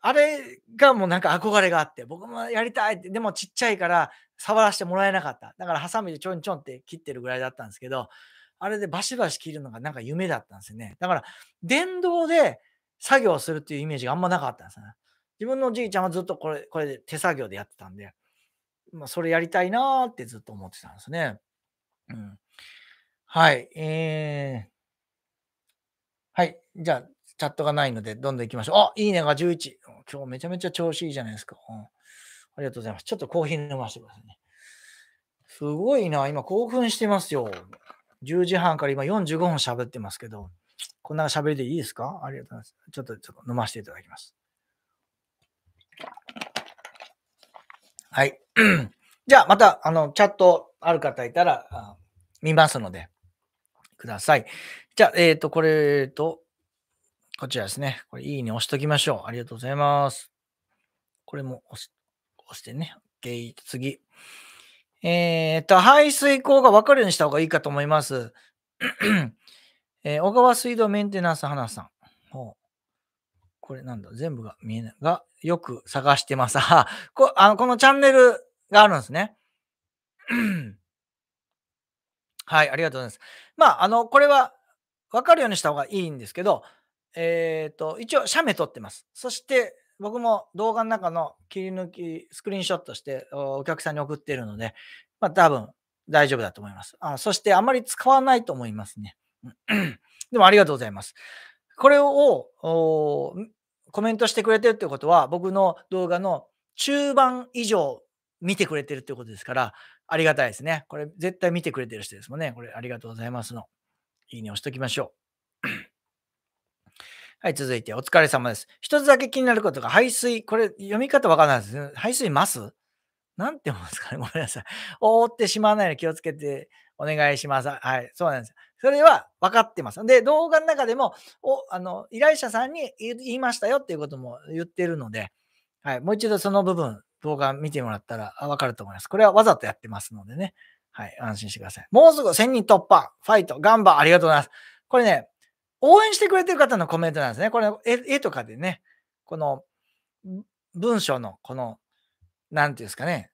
あれがもうなんか憧れがあって、僕もやりたいって、でもちっちゃいから触らせてもらえなかった。だからハサミでちょんちょんって切ってるぐらいだったんですけど、あれでバシバシ切るのがなんか夢だったんですよね。だから、電動で作業するっていうイメージがあんまなかったんですね。自分のおじいちゃんはずっとこれ、これで手作業でやってたんで、まあ、それやりたいなーってずっと思ってたんですね。うん。はい。えー、はい。じゃあ、チャットがないので、どんどん行きましょう。あ、いいねが11。今日めちゃめちゃ調子いいじゃないですか。うん、ありがとうございます。ちょっとコーヒー飲ませてくださいね。すごいな。今興奮してますよ。10時半から今45分喋ってますけど、こんな喋りでいいですかありがとうございます。ちょっとちょっと飲ませていただきます。はい。じゃあ、また、あの、チャットある方いたら、見ますので、ください。じゃあ、えっ、ー、と、これ、えと、こちらですね。これ、いいね押しときましょう。ありがとうございます。これも押してね。OK。次。えっと、排水口が分かるようにした方がいいかと思います。えー、小川水道メンテナンス花さん。これなんだ全部が見えないが、よく探してます。こあのこのチャンネルがあるんですね。はい、ありがとうございます。まあ、あの、これは分かるようにした方がいいんですけど、えっ、ー、と、一応、写メ撮ってます。そして、僕も動画の中の切り抜き、スクリーンショットしてお客さんに送っているので、まあ多分大丈夫だと思います。あそしてあまり使わないと思いますね。でもありがとうございます。これをコメントしてくれてるってことは、僕の動画の中盤以上見てくれてるってことですから、ありがたいですね。これ絶対見てくれてる人ですもんね。これありがとうございますの。いいね押しときましょう。はい、続いて、お疲れ様です。一つだけ気になることが、排水、これ、読み方わからないですね。排水ますなんて思うんですかね ごめんなさい。覆ってしまわないように気をつけてお願いします。はい、そうなんです。それは分かってます。で、動画の中でも、おあの依頼者さんに言いましたよっていうことも言ってるので、はい、もう一度その部分、動画見てもらったら分かると思います。これはわざとやってますのでね。はい、安心してください。もうすぐ1000人突破、ファイト、ガンバ、ありがとうございます。これね、応援してくれてる方のコメントなんですね。これ、絵とかでね、この文章の、この、なんていうんですかね、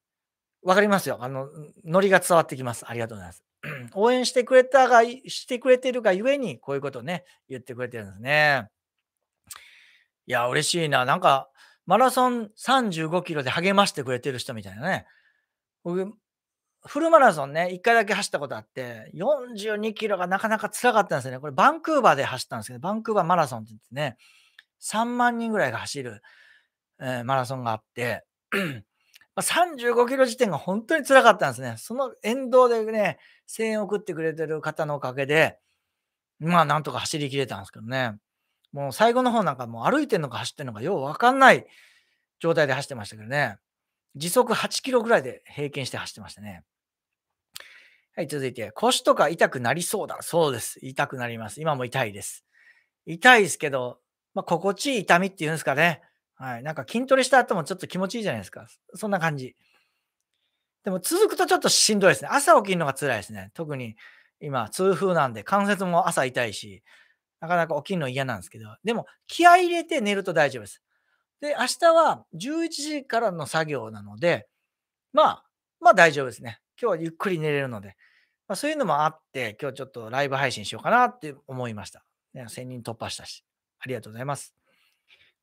わかりますよ。あの、ノリが伝わってきます。ありがとうございます。応援してくれたが、してくれてるがゆえに、こういうことをね、言ってくれてるんですね。いや、嬉しいな。なんか、マラソン35キロで励ましてくれてる人みたいなね。僕、フルマラソンね、一回だけ走ったことあって、42キロがなかなか辛かったんですよね。これ、バンクーバーで走ったんですけど、バンクーバーマラソンって言ってね、3万人ぐらいが走る、えー、マラソンがあって、35 キロ時点が本当に辛かったんですね。その沿道でね、声援を送ってくれてる方のおかげで、まあ、なんとか走りきれたんですけどね。もう最後の方なんかもう歩いてるのか走ってるのかようわかんない状態で走ってましたけどね。時速8キロぐらいで平均して走ってましたね。はい、続いて、腰とか痛くなりそうだ。そうです。痛くなります。今も痛いです。痛いですけど、まあ、心地いい痛みっていうんですかね。はい。なんか筋トレした後もちょっと気持ちいいじゃないですか。そんな感じ。でも続くとちょっとしんどいですね。朝起きるのが辛いですね。特に今、痛風なんで関節も朝痛いし、なかなか起きるの嫌なんですけど、でも気合入れて寝ると大丈夫です。で、明日は11時からの作業なので、まあ、まあ大丈夫ですね。今日はゆっくり寝れるので、まあ、そういうのもあって、今日ちょっとライブ配信しようかなって思いました。ね、1000人突破したし、ありがとうございます。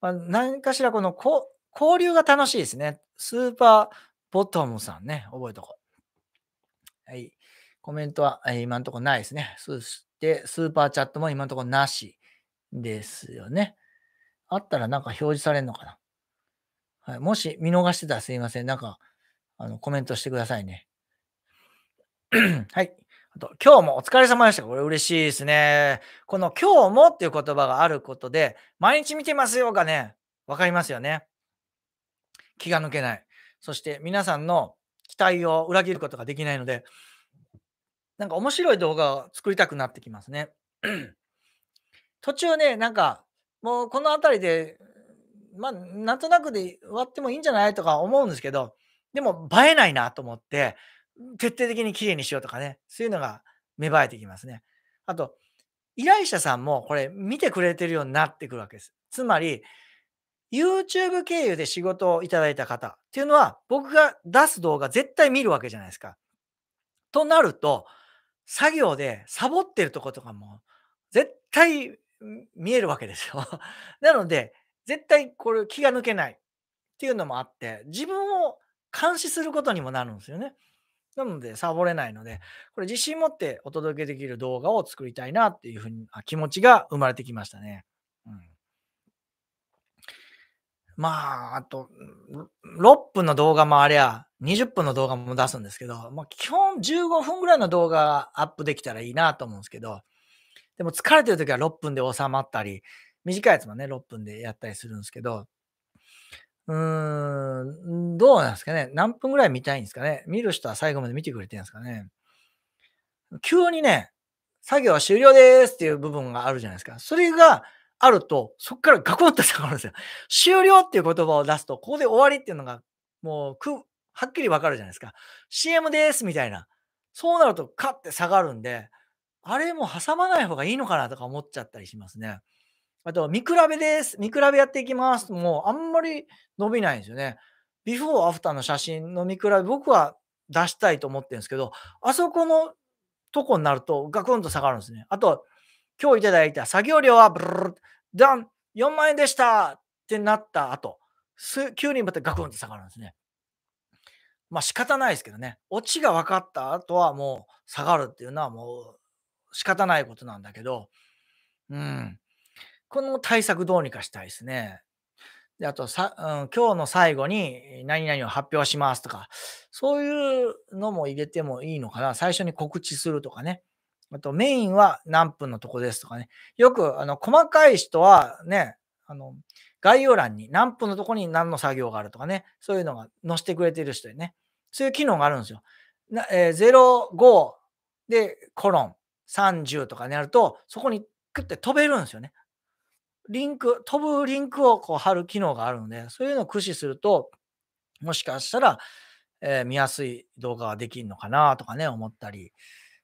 まあ、何かしらこのこ交流が楽しいですね。スーパーボトムさんね、覚えとこう。はい。コメントは今んとこないですね。そして、スーパーチャットも今んとこなしですよね。あったらなんか表示されるのかな。はい、もし見逃してたらすいません。なんか、あの、コメントしてくださいね。はい。あと、今日もお疲れ様でした。これ嬉しいですね。この今日もっていう言葉があることで、毎日見てますよがね、わかりますよね。気が抜けない。そして皆さんの期待を裏切ることができないので、なんか面白い動画を作りたくなってきますね。途中ね、なんか、もうこの辺りで、まあ、なんとなくで終わってもいいんじゃないとか思うんですけど、でも映えないなと思って、徹底的にきれいにしようとかね、そういうのが芽生えてきますね。あと、依頼者さんもこれ見てくれてるようになってくるわけです。つまり、YouTube 経由で仕事をいただいた方っていうのは、僕が出す動画絶対見るわけじゃないですか。となると、作業でサボってるとことかも、絶対見えるわけですよ。なので、絶対これ気が抜けないっていうのもあって、自分を監視することにもなるんですよね。なので、サボれないので、これ自信持ってお届けできる動画を作りたいなっていうふうに気持ちが生まれてきましたね。うん、まあ、あと、6分の動画もありゃ、20分の動画も出すんですけど、まあ、基本15分ぐらいの動画アップできたらいいなと思うんですけど、でも疲れてる時は6分で収まったり、短いやつもね、6分でやったりするんですけど、うーん、どうなんですかね。何分ぐらい見たいんですかね。見る人は最後まで見てくれてるんですかね。急にね、作業は終了ですっていう部分があるじゃないですか。それがあると、そこからガコンと下がるんですよ。終了っていう言葉を出すと、ここで終わりっていうのが、もうく、はっきりわかるじゃないですか。CM ですみたいな。そうなると、カッて下がるんで、あれも挟まない方がいいのかなとか思っちゃったりしますね。あと、見比べです。見比べやっていきます。もう、あんまり伸びないんですよね。ビフォーアフターの写真の見比べ、僕は出したいと思ってるんですけど、あそこのとこになるとガクンと下がるんですね。あと、今日いただいた作業量はブルルダン !4 万円でしたってなった後、急にまたガクンと下がるんですね。まあ仕方ないですけどね。オチが分かった後はもう下がるっていうのはもう仕方ないことなんだけど、うん。この対策どうにかしたいですね。で、あとさ、うん、今日の最後に何々を発表しますとか、そういうのも入れてもいいのかな。最初に告知するとかね。あと、メインは何分のとこですとかね。よく、あの、細かい人はね、あの、概要欄に何分のとこに何の作業があるとかね、そういうのが載せてくれてる人でね、そういう機能があるんですよ。えー、05でコロン30とかになると、そこにクッて飛べるんですよね。リンク、飛ぶリンクをこう貼る機能があるので、そういうのを駆使すると、もしかしたら、えー、見やすい動画ができるのかなとかね、思ったり、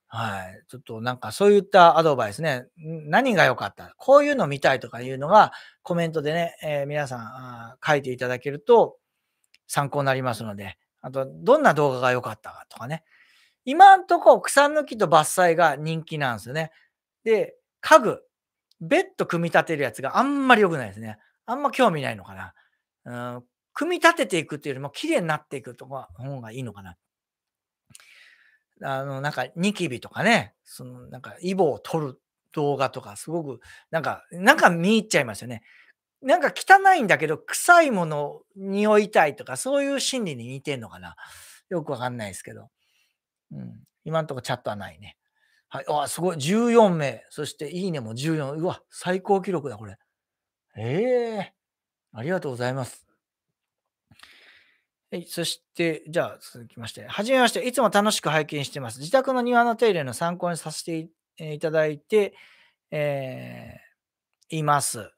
はい。ちょっとなんかそういったアドバイスね、何が良かったこういうの見たいとかいうのがコメントでね、えー、皆さんあ書いていただけると参考になりますので、あと、どんな動画が良かったかとかね。今んとこ草抜きと伐採が人気なんですよね。で、家具。ベッド組み立てるやつがあんまり良くないですね。あんま興味ないのかな。うん、組み立てていくっていうよりも綺麗になっていくとか方がいいのかな。あの、なんかニキビとかね、そのなんかイボを取る動画とかすごくなんか、なんか見入っちゃいますよね。なんか汚いんだけど臭いもの匂いたいとかそういう心理に似てんのかな。よくわかんないですけど。うん。今んとこチャットはないね。はい、あ、すごい。14名。そして、いいねも14。うわ、最高記録だ、これ。ええー、ありがとうございます。はい、そして、じゃあ、続きまして。はじめまして。いつも楽しく拝見してます。自宅の庭の手入れの参考にさせていただいて、えー、います。うん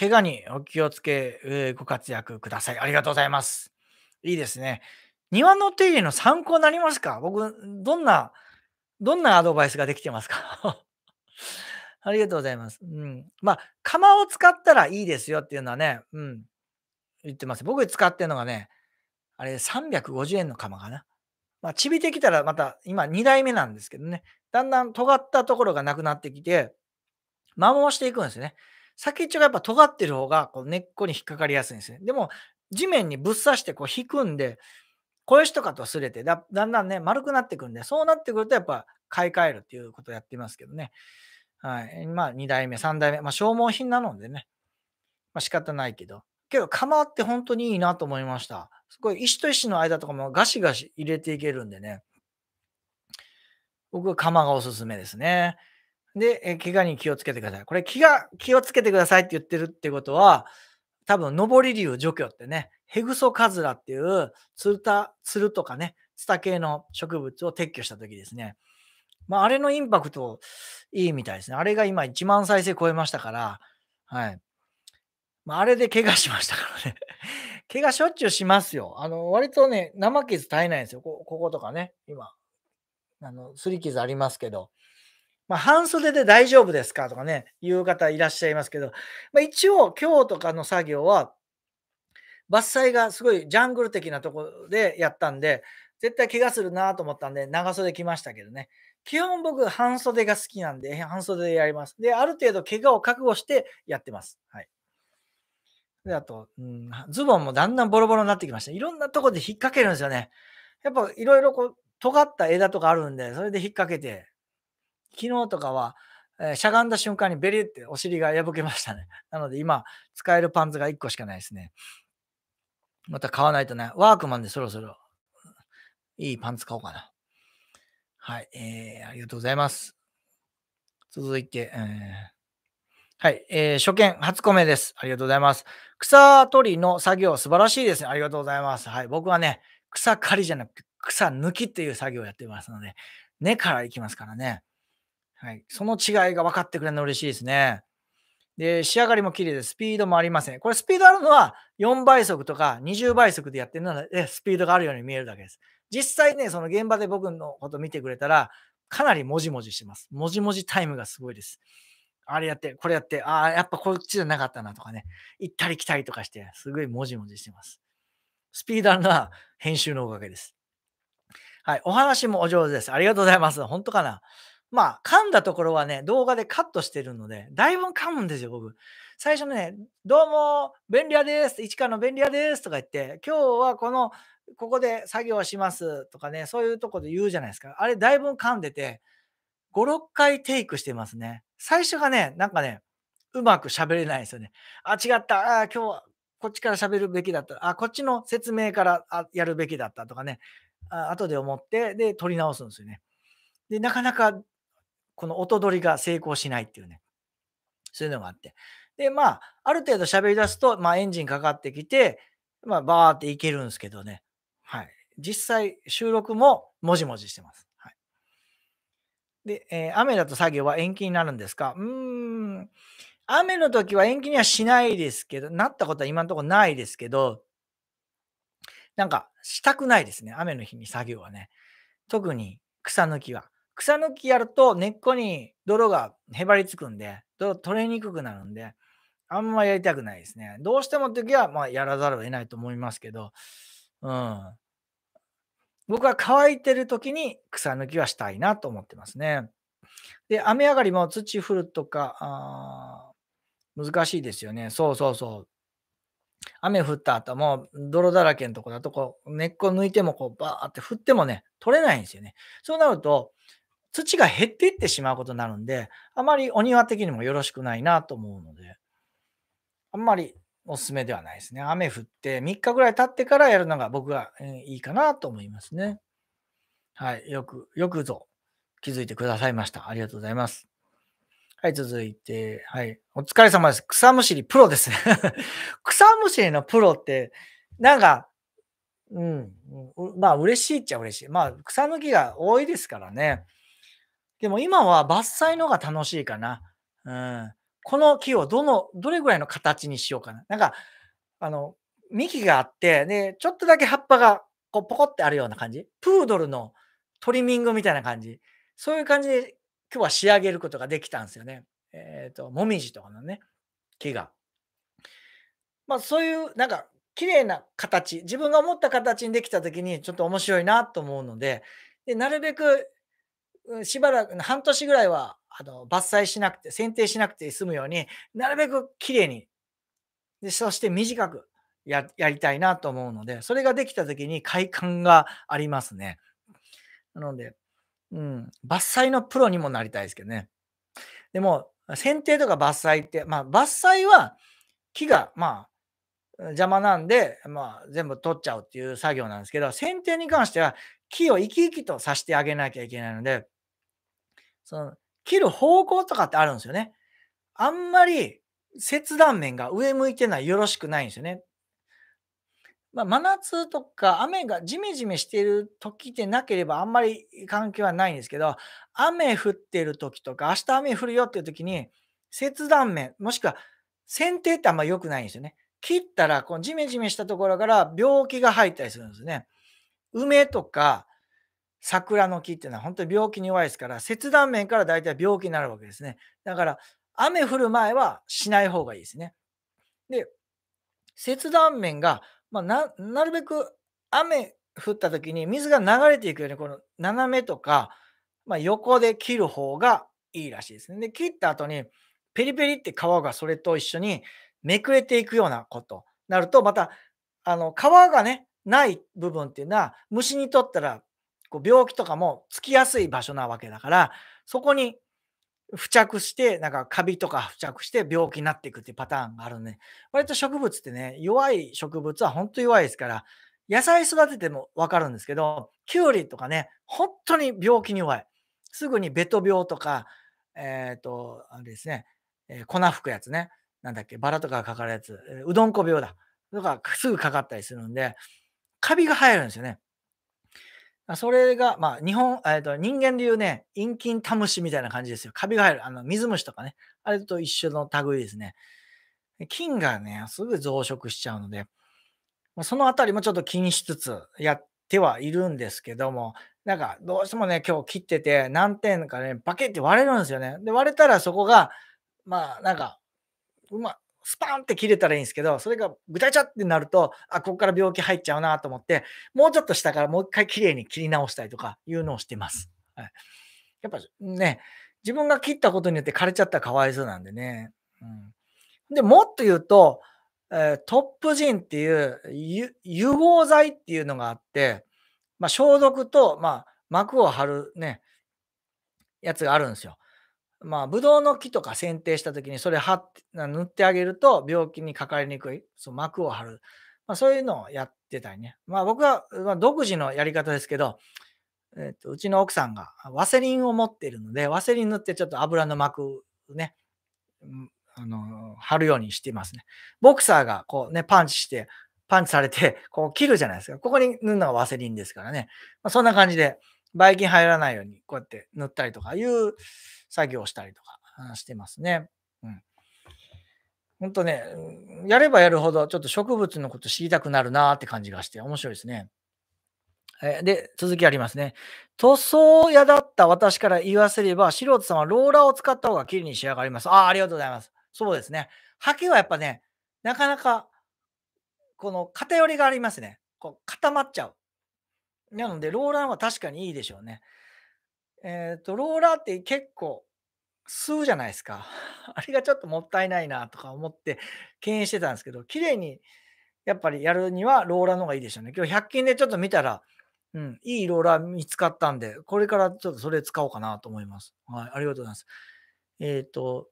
怪我にお気をつけ、えー、ご活躍ください。ありがとうございます。いいですね。庭の手入れの参考になりますか僕、どんな、どんなアドバイスができてますか ありがとうございます。うん。まあ、釜を使ったらいいですよっていうのはね、うん。言ってます。僕使ってるのがね、あれ350円の釜かな。まあ、ちびてきたらまた、今2代目なんですけどね、だんだん尖ったところがなくなってきて、摩耗していくんですね。先っちょがやっぱ尖ってる方がこう根っこに引っかかりやすいんですね。でも、地面にぶっ刺してこう引くんで、こういう人かとすれてだ、だんだんね、丸くなってくるんで、そうなってくると、やっぱ買い替えるっていうことをやってますけどね。はい。まあ、2代目、3代目、まあ、消耗品なのでね、まあ、仕方ないけど。けど、釜って本当にいいなと思いました。すごい、石と石の間とかもガシガシ入れていけるんでね。僕は釜がおすすめですね。で、え怪我に気をつけてください。これ、気が、気をつけてくださいって言ってるってことは、多分、上り竜除去ってね、ヘグソカズラっていうツルタ、ツルとかね、ツタ系の植物を撤去した時ですね。まあ、あれのインパクトいいみたいですね。あれが今1万再生超えましたから、はい。まあ、あれで怪我しましたからね。怪我しょっちゅうしますよ。あの、割とね、生傷絶えないんですよ。ここことかね、今。あの、すり傷ありますけど。まあ、半袖で大丈夫ですかとかね、言う方いらっしゃいますけど、まあ、一応今日とかの作業は、伐採がすごいジャングル的なところでやったんで、絶対怪我するなと思ったんで、長袖着ましたけどね。基本僕、半袖が好きなんで、半袖でやります。で、ある程度怪我を覚悟してやってます。はい。で、あと、うん、ズボンもだんだんボロボロになってきました。いろんなとこで引っ掛けるんですよね。やっぱいろいろこう、尖った枝とかあるんで、それで引っ掛けて、昨日とかは、えー、しゃがんだ瞬間にベリってお尻が破けましたね。なので今、使えるパンツが1個しかないですね。また買わないとね、ワークマンでそろそろいいパンツ買おうかな。はい、えー、ありがとうございます。続いて、えー、はい、えー、初見、初コメです。ありがとうございます。草取りの作業、素晴らしいですね。ありがとうございます。はい、僕はね、草刈りじゃなくて、草抜きっていう作業をやってますので、根からいきますからね。はい、その違いが分かってくれるの嬉しいですね。で、仕上がりも綺麗で、スピードもありません。これ、スピードあるのは、4倍速とか20倍速でやってるので、スピードがあるように見えるだけです。実際ね、その現場で僕のこと見てくれたら、かなりもじもじしてます。もじもじタイムがすごいです。あれやって、これやって、ああ、やっぱこっちじゃなかったなとかね、行ったり来たりとかして、すごいもじもじしてます。スピードあるのは編集のおかげです。はい、お話もお上手です。ありがとうございます。本当かなまあ、噛んだところはね、動画でカットしてるので、だいぶ噛むんですよ、僕。最初ね、どうも、便利屋です、市川の便利屋ですとか言って、今日はこの、ここで作業しますとかね、そういうとこで言うじゃないですか。あれ、だいぶ噛んでて、5、6回テイクしてますね。最初がね、なんかね、うまく喋れないですよね。あ、違った。あ、今日はこっちから喋るべきだった。あ、こっちの説明からやるべきだったとかね。あ後で思って、で、取り直すんですよね。で、なかなかこの音取りが成功しないっていうね。そういうのがあって。で、まあ、ある程度喋り出すと、まあ、エンジンかかってきて、まあ、バーっていけるんですけどね。はい。実際、収録ももじもじしてます。はい。で、えー、雨だと作業は延期になるんですかうーん。雨の時は延期にはしないですけど、なったことは今のところないですけど、なんか、したくないですね。雨の日に作業はね。特に草抜きは。草抜きやると根っこに泥がへばりつくんで、泥取れにくくなるんで、あんまやりたくないですね。どうしても時は、まあ、やらざるを得ないと思いますけど、うん。僕は乾いてる時に草抜きはしたいなと思ってますね。で、雨上がりも土降るとか、難しいですよね。そうそうそう。雨降った後も泥だらけのとこだとこう根っこ抜いてもこうバーって振ってもね取れないんですよね。そうなると土が減っていってしまうことになるんで、あまりお庭的にもよろしくないなと思うので、あんまりおすすめではないですね。雨降って3日ぐらい経ってからやるのが僕はいいかなと思いますね。はい、よく、よくぞ気づいてくださいました。ありがとうございます。はい、続いて、はい、お疲れ様です。草むしりプロです。草むしりのプロって、なんか、うん、まあ嬉しいっちゃ嬉しい。まあ草抜きが多いですからね。でも今は伐採のが楽しいかな。うん。この木をどの、どれぐらいの形にしようかな。なんか、あの、幹があって、で、ちょっとだけ葉っぱがこうポコってあるような感じ。プードルのトリミングみたいな感じ。そういう感じで今日は仕上げることができたんですよね。えっ、ー、と、もみじとかのね、木が。まあそういう、なんか、綺麗な形、自分が思った形にできた時にちょっと面白いなと思うので、でなるべくしばらく、半年ぐらいは、あの、伐採しなくて、剪定しなくて済むように、なるべくきれいに、で、そして短くやりたいなと思うので、それができた時に快感がありますね。なので、うん、伐採のプロにもなりたいですけどね。でも、剪定とか伐採って、まあ、伐採は木が、まあ、邪魔なんで、まあ、全部取っちゃうっていう作業なんですけど、剪定に関しては木を生き生きとさしてあげなきゃいけないので、その、切る方向とかってあるんですよね。あんまり切断面が上向いてない、よろしくないんですよね。まあ、真夏とか雨がジメジメしてる時でなければあんまり関係はないんですけど、雨降ってる時とか、明日雨降るよっていう時に、切断面、もしくは剪定ってあんま良くないんですよね。切ったら、このジメジメしたところから病気が入ったりするんですね。梅とか、桜の木っていうのは本当に病気に弱いですから、切断面から大体病気になるわけですね。だから、雨降る前はしない方がいいですね。で、切断面が、まあ、ななるべく雨降った時に水が流れていくように、この斜めとか、まあ、横で切る方がいいらしいですね。で、切った後に、ペリペリって皮がそれと一緒にめくれていくようなことなると、また、あの、皮がね、ない部分っていうのは、虫にとったらこう病気とかもつきやすい場所なわけだから、そこに付着して、なんかカビとか付着して病気になっていくっていうパターンがあるんで、割と植物ってね、弱い植物は本当弱いですから、野菜育ててもわかるんですけど、キュウリとかね、本当に病気に弱い。すぐにベト病とか、えっ、ー、と、あれですね、えー、粉吹くやつね、なんだっけ、バラとかかかるやつ、うどんこ病だ。とか、すぐかかったりするんで、カビが生えるんですよね。それが、まあ、日本、えっと、人間でいうね、陰菌タムシみたいな感じですよ。カビが入る。あの、水虫とかね。あれと一緒の類ですね。菌がね、すぐ増殖しちゃうので、そのあたりもちょっと気にしつつやってはいるんですけども、なんか、どうしてもね、今日切ってて、何点かね、バケって割れるんですよね。で、割れたらそこが、まあ、なんか、うま、スパンって切れたらいいんですけど、それがぐちゃぐちゃってなると、あ、ここから病気入っちゃうなと思って、もうちょっと下からもう一回きれいに切り直したりとかいうのをしてます。はい、やっぱね、自分が切ったことによって枯れちゃったらかわいそうなんでね。うん、で、もっと言うと、えー、トップジンっていう融合剤っていうのがあって、まあ、消毒と、まあ、膜を張るね、やつがあるんですよ。まあ、ブドウの木とか剪定した時にそれ貼って塗ってあげると病気にかかりにくいそう膜を張る、まあ、そういうのをやってたりね、まあ、僕は、まあ、独自のやり方ですけど、えっと、うちの奥さんがワセリンを持っているのでワセリン塗ってちょっと油の膜ね、あの貼るようにしていますねボクサーがこうねパンチしてパンチされて こう切るじゃないですかここに塗るのがワセリンですからね、まあ、そんな感じでばい菌入らないようにこうやって塗ったりとかいう作業したりとかしてますね。うん。ほんとね、やればやるほどちょっと植物のこと知りたくなるなって感じがして面白いですね。えで、続きありますね。塗装屋だった私から言わせれば、素人さんはローラーを使った方が綺麗に仕上がります。ああ、ありがとうございます。そうですね。ハケはやっぱね、なかなか、この偏りがありますね。こう固まっちゃう。なので、ローラーは確かにいいでしょうね。えっ、ー、と、ローラーって結構吸うじゃないですか。あれがちょっともったいないなとか思って敬遠してたんですけど、綺麗にやっぱりやるにはローラーの方がいいでしょうね。今日100均でちょっと見たら、うん、いいローラー見つかったんで、これからちょっとそれ使おうかなと思います。はい、ありがとうございます。えっ、ー、と、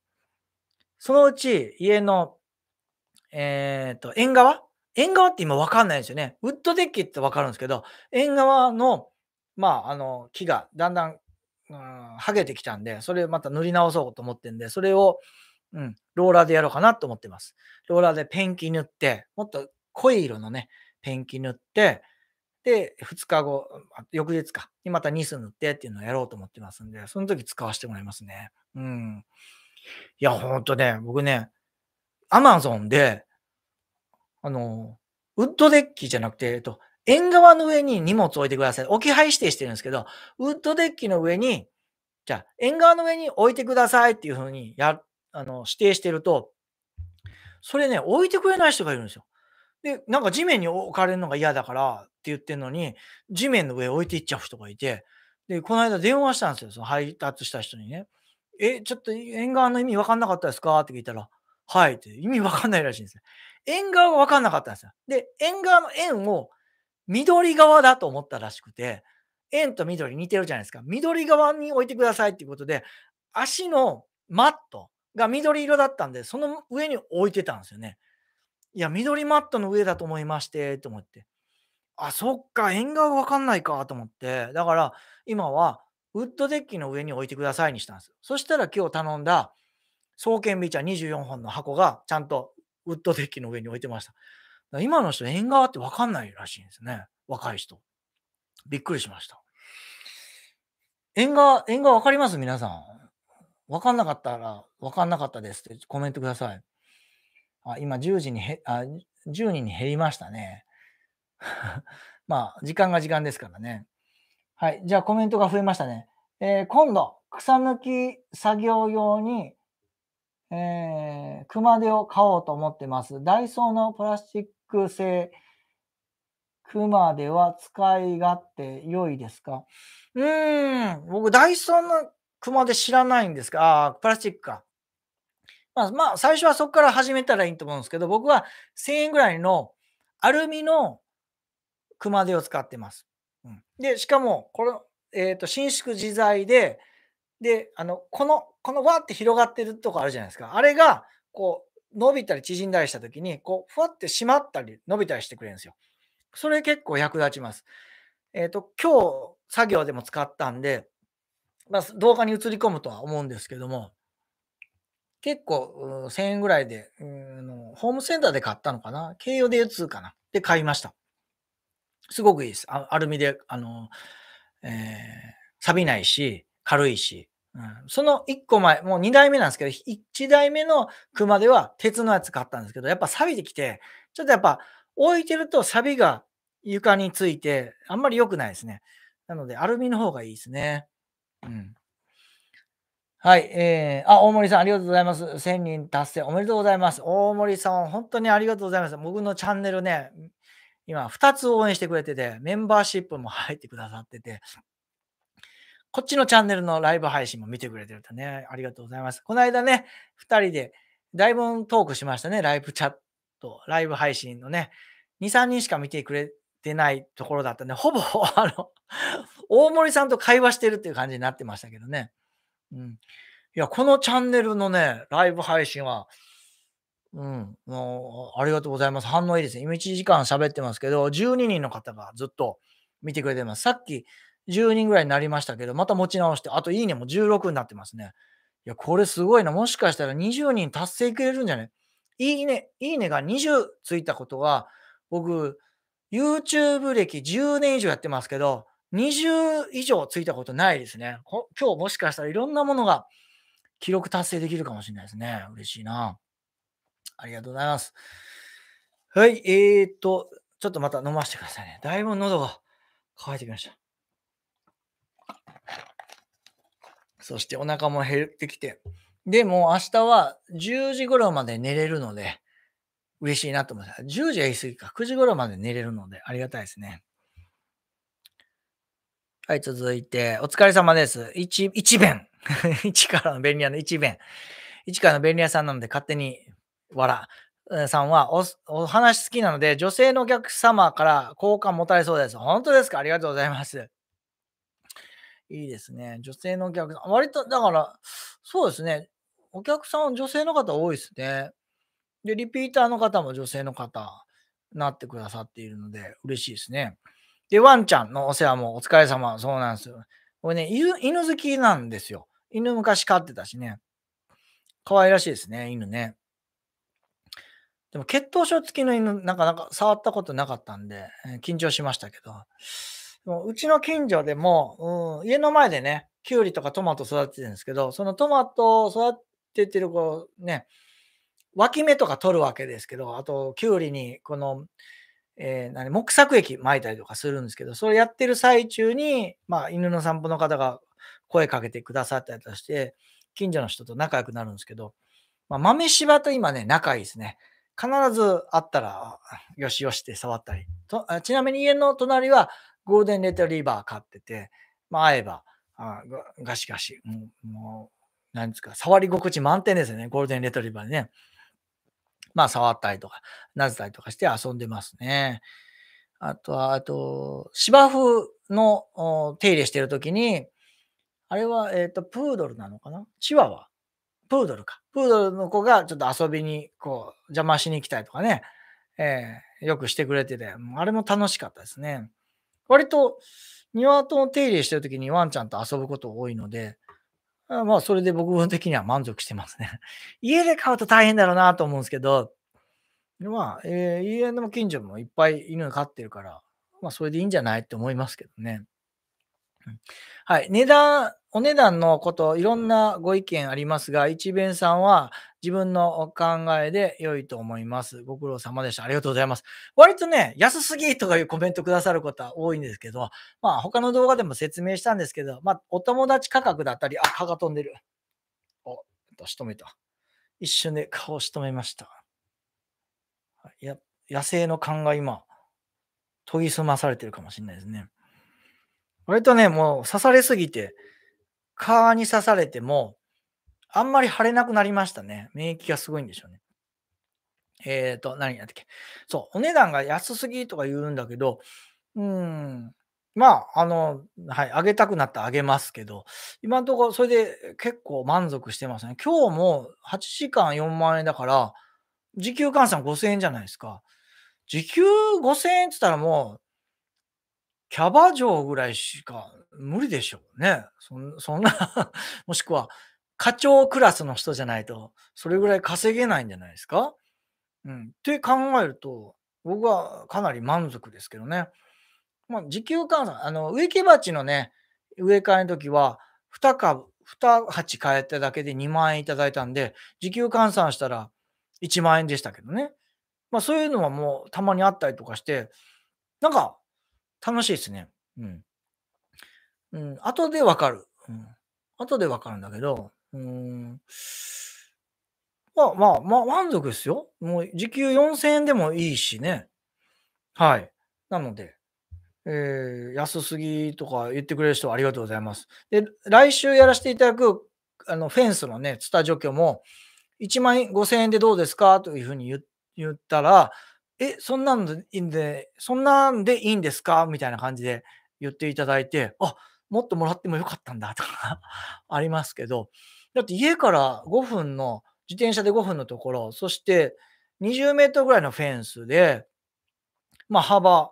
そのうち家の、えっ、ー、と、縁側縁側って今わかんないですよね。ウッドデッキってわかるんですけど、縁側の、まあ、あの、木がだんだんうん、剥げてきたんで、それまた塗り直そうと思ってんで、それを、うん、ローラーでやろうかなと思ってます。ローラーでペンキ塗って、もっと濃い色のね、ペンキ塗って、で、2日後、翌日か、にまたニス塗ってっていうのをやろうと思ってますんで、その時使わせてもらいますね。うん。いや、ほんとね、僕ね、アマゾンで、あの、ウッドデッキじゃなくて、えっと、縁側の上に荷物置いてください。置き配指定してるんですけど、ウッドデッキの上に、じゃあ、縁側の上に置いてくださいっていうふうにや、あの、指定してると、それね、置いてくれない人がいるんですよ。で、なんか地面に置かれるのが嫌だからって言ってるのに、地面の上置いていっちゃう人がいて、で、この間電話したんですよ、その配達した人にね。え、ちょっと縁側の意味わかんなかったですかって聞いたら、はいって意味わかんないらしいんですよ。縁側がわかんなかったんですよ。で、縁側の縁を緑側だと思ったらしくて、円と緑似てるじゃないですか。緑側に置いてくださいっていうことで、足のマットが緑色だったんで、その上に置いてたんですよね。いや、緑マットの上だと思いまして、と思って。あ、そっか、縁側わかんないか、と思って。だから、今は、ウッドデッキの上に置いてくださいにしたんです。そしたら今日頼んだ、創建ビーチャー24本の箱が、ちゃんとウッドデッキの上に置いてました。今の人、縁側って分かんないらしいんですね。若い人。びっくりしました。縁側、縁側分かります皆さん。分かんなかったら、分かんなかったですってコメントください。あ今10時にへあ、10人に減りましたね。まあ、時間が時間ですからね。はい。じゃあコメントが増えましたね。えー、今度、草抜き作業用に、えー、熊手を買おうと思ってます。ダイソーのプラスチック製クマでは使い勝手良いですかうーん、僕、ダイソンのクマで知らないんですかああ、プラスチックか。まあ、まあ、最初はそこから始めたらいいと思うんですけど、僕は1000円ぐらいのアルミの熊手を使ってます。うん、で、しかも、この、えっ、ー、と、伸縮自在で、で、あの、この、このわって広がってるとこあるじゃないですか。あれが、こう、伸びたり縮んだりした時に、こう、ふわって締まったり伸びたりしてくれるんですよ。それ結構役立ちます。えっ、ー、と、今日作業でも使ったんで、まあ、動画に映り込むとは思うんですけども、結構1000円ぐらいで、うん、ホームセンターで買ったのかな軽用でつかなで買いました。すごくいいです。アルミで、あの、えー、錆びないし、軽いし、うん、その1個前、もう2代目なんですけど、1代目の熊では鉄のやつ買ったんですけど、やっぱ錆びてきて、ちょっとやっぱ置いてると錆が床について、あんまり良くないですね。なので、アルミの方がいいですね。うん。はい。えー、あ、大森さん、ありがとうございます。1000人達成、おめでとうございます。大森さん、本当にありがとうございます。僕のチャンネルね、今、2つ応援してくれてて、メンバーシップも入ってくださってて、こっちのチャンネルのライブ配信も見てくれてるとね、ありがとうございます。この間ね、2人でだいぶトークしましたね、ライブチャット、ライブ配信のね、2、3人しか見てくれてないところだったんで、ほぼ、あの、大森さんと会話してるっていう感じになってましたけどね。うん。いや、このチャンネルのね、ライブ配信は、うん、もう、ありがとうございます。反応いいですね。今1時間喋ってますけど、12人の方がずっと見てくれてます。さっき、10人ぐらいになりましたけど、また持ち直して、あといいねも16になってますね。いや、これすごいな。もしかしたら20人達成くれるんじゃないいいね、いいねが20ついたことは、僕、YouTube 歴10年以上やってますけど、20以上ついたことないですね。今日もしかしたらいろんなものが記録達成できるかもしれないですね。嬉しいな。ありがとうございます。はい、えー、っと、ちょっとまた飲ませてくださいね。だいぶ喉が乾いてきました。そしてお腹も減ってきて。でも明日は10時頃まで寝れるので、嬉しいなと思います。た。10時は言い過ぎか。9時頃まで寝れるので、ありがたいですね。はい、続いて、お疲れ様です。一、一弁。一からの便利屋の一弁。一からの便利屋さんなので勝手に笑。さんはお、お話好きなので、女性のお客様から好感持たれそうです。本当ですかありがとうございます。いいですね。女性のお客さん。割と、だから、そうですね。お客さん、女性の方多いですね。で、リピーターの方も女性の方、なってくださっているので、嬉しいですね。で、ワンちゃんのお世話もお疲れ様、そうなんですよ。これね、犬好きなんですよ。犬昔飼ってたしね。可愛らしいですね、犬ね。でも血糖症付きの犬、なかなか触ったことなかったんで、緊張しましたけど、うちの近所でも、うん、家の前でね、きゅうりとかトマト育ててるんですけど、そのトマトを育ててる子、ね、脇芽とか取るわけですけど、あと、きゅうりに、この、えー、何、木作液撒いたりとかするんですけど、それやってる最中に、まあ、犬の散歩の方が声かけてくださったりとかして、近所の人と仲良くなるんですけど、まあ、豆柴と今ね、仲いいですね。必ず会ったら、よしよしって触ったり。とちなみに家の隣はゴールデンレトリーバー飼ってて、まあ、会えば、あガシガシ、もう、もうなんですか、触り心地満点ですよね、ゴールデンレトリーバーね。まあ、触ったりとか、なぜたりとかして遊んでますね。あとは、あと、芝生の手入れしてるときに、あれは、えっ、ー、と、プードルなのかなチワワプードルか。プードルの子がちょっと遊びに、こう、邪魔しに来たりとかね、えー、よくしてくれてて、あれも楽しかったですね。割と庭と手入れしてる時にワンちゃんと遊ぶこと多いので、まあ、それで僕的には満足してますね。家で飼うと大変だろうなと思うんですけど、まあ、えー、家の近所もいっぱい犬飼ってるから、まあ、それでいいんじゃないって思いますけどね。はい。値段、お値段のこと、いろんなご意見ありますが、一弁さんは、自分のお考えで良いと思います。ご苦労様でした。ありがとうございます。割とね、安すぎとかいうコメントくださることは多いんですけど、まあ他の動画でも説明したんですけど、まあお友達価格だったり、あ、蚊が飛んでる。お、仕留めた。一瞬で顔を仕留めました。いや、野生の勘が今、研ぎ澄まされてるかもしれないですね。割とね、もう刺されすぎて、蚊に刺されても、あんまり腫れなくなりましたね。免疫がすごいんでしょうね。えっ、ー、と、何やったっけ。そう、お値段が安すぎとか言うんだけど、うん、まあ、あの、はい、あげたくなったらあげますけど、今のところそれで結構満足してますね。今日も8時間4万円だから、時給換算5000円じゃないですか。時給5000円って言ったらもう、キャバ嬢ぐらいしか無理でしょうね。そんな もしくは課長クラスの人じゃないと、それぐらい稼げないんじゃないですかうん。って考えると、僕はかなり満足ですけどね。まあ、時給換算、あの、植木鉢のね、植え替えの時は、2株、二鉢変えただけで2万円いただいたんで、時給換算したら1万円でしたけどね。まあ、そういうのはもうたまにあったりとかして、なんか、楽しいですね。うん。うん、後でわかる。うん。後でわかるんだけど、うん。まあまあ、まあ、満足ですよ。もう時給4000円でもいいしね。はい。なので、えー、安すぎとか言ってくれる人はありがとうございます。で、来週やらせていただく、あの、フェンスのね、ツタ除去も、1万5000円でどうですかというふうに言ったら、え、そんなんでいいんで、そんなんでいいんですかみたいな感じで言っていただいて、あ、もっともらってもよかったんだとか ありますけど、だって家から5分の、自転車で5分のところ、そして20メートルぐらいのフェンスで、まあ幅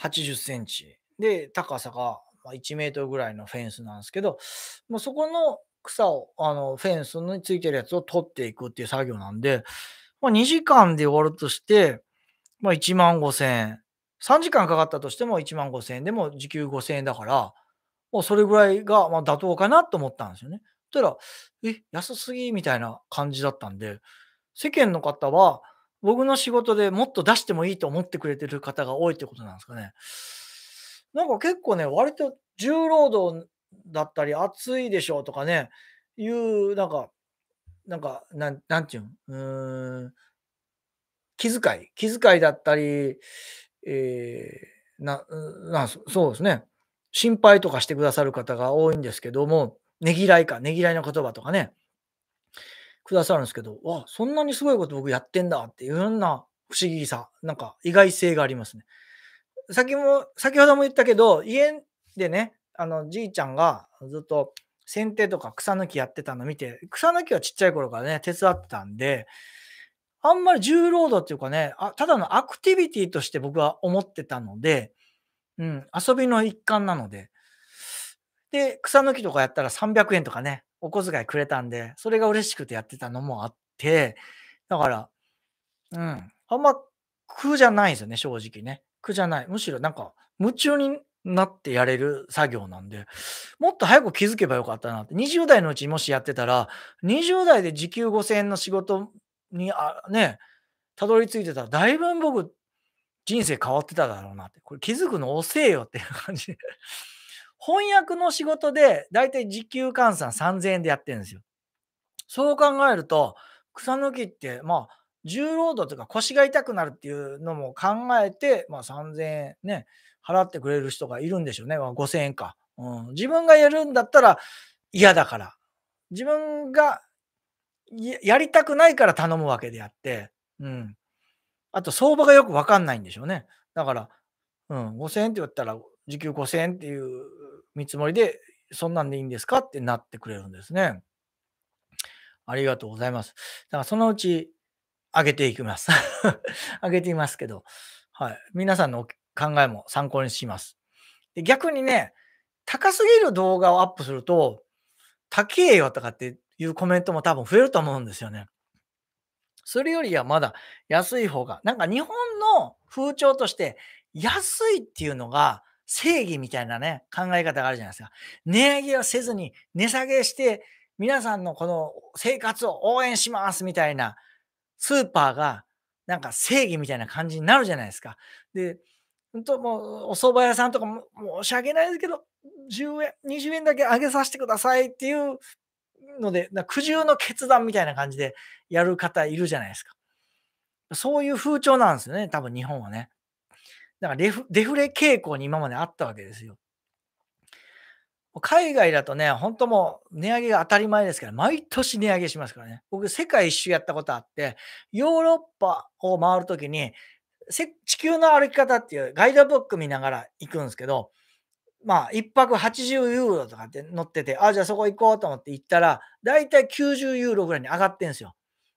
80センチで、高さが1メートルぐらいのフェンスなんですけど、まあ、そこの草を、あの、フェンスについてるやつを取っていくっていう作業なんで、まあ、2時間で終わるとして、まあ、1万5千円。3時間かかったとしても1万5千円でも時給5千円だから、もうそれぐらいがま妥当かなと思ったんですよね。ったら、え、安すぎみたいな感じだったんで、世間の方は、僕の仕事でもっと出してもいいと思ってくれてる方が多いってことなんですかね。なんか結構ね、割と重労働だったり、暑いでしょうとかね、いう、なんか、なんか、なん、なんていうんうん、気遣い、気遣いだったり、えー、な、な、そうですね。心配とかしてくださる方が多いんですけども、ねぎらいか、ねぎらいの言葉とかね、くださるんですけど、わ、そんなにすごいこと僕やってんだっていうような不思議さ、なんか意外性がありますね。先も、先ほども言ったけど、家でね、あの、じいちゃんがずっと剪定とか草抜きやってたの見て、草抜きはちっちゃい頃からね、手伝ってたんで、あんまり重労働っていうかねあ、ただのアクティビティとして僕は思ってたので、うん、遊びの一環なので、で、草抜きとかやったら300円とかね、お小遣いくれたんで、それが嬉しくてやってたのもあって、だから、うん、あんま苦じゃないんですよね、正直ね。苦じゃない。むしろなんか、夢中になってやれる作業なんで、もっと早く気づけばよかったなって。20代のうちもしやってたら、20代で時給5000円の仕事に、あね、たどり着いてたら、だいぶ僕、人生変わってただろうなって。これ気づくの遅えよっていう感じ翻訳の仕事で、だいたい時給換算3000円でやってるんですよ。そう考えると、草抜きって、まあ、重労働とか腰が痛くなるっていうのも考えて、まあ、3000円ね、払ってくれる人がいるんでしょうね。まあ、5000円か、うん。自分がやるんだったら嫌だから。自分がやりたくないから頼むわけであって、うん。あと、相場がよくわかんないんでしょうね。だから、うん、5000円って言ったら、時給5000円っていう見積もりで、そんなんでいいんですかってなってくれるんですね。ありがとうございます。だからそのうち上げていきます。上げていますけど、はい。皆さんの考えも参考にします。で逆にね、高すぎる動画をアップすると、高えよとかっていうコメントも多分増えると思うんですよね。それよりはまだ安い方が、なんか日本の風潮として安いっていうのが正義みたいなね、考え方があるじゃないですか。値上げをせずに、値下げして、皆さんのこの生活を応援しますみたいな、スーパーが、なんか正義みたいな感じになるじゃないですか。で、本当もう、お蕎麦屋さんとかも、申し訳ないですけど、10円、20円だけ上げさせてくださいっていうので、苦渋の決断みたいな感じでやる方いるじゃないですか。そういう風潮なんですよね、多分日本はね。だからレフデフレ傾向に今まであったわけですよ。海外だとね、本当もう値上げが当たり前ですから、毎年値上げしますからね。僕、世界一周やったことあって、ヨーロッパを回るときに、地球の歩き方っていうガイドブック見ながら行くんですけど、まあ、1泊80ユーロとかって乗ってて、あ、じゃあそこ行こうと思って行ったら、だいたい90ユーロぐらいに上がってんですよ。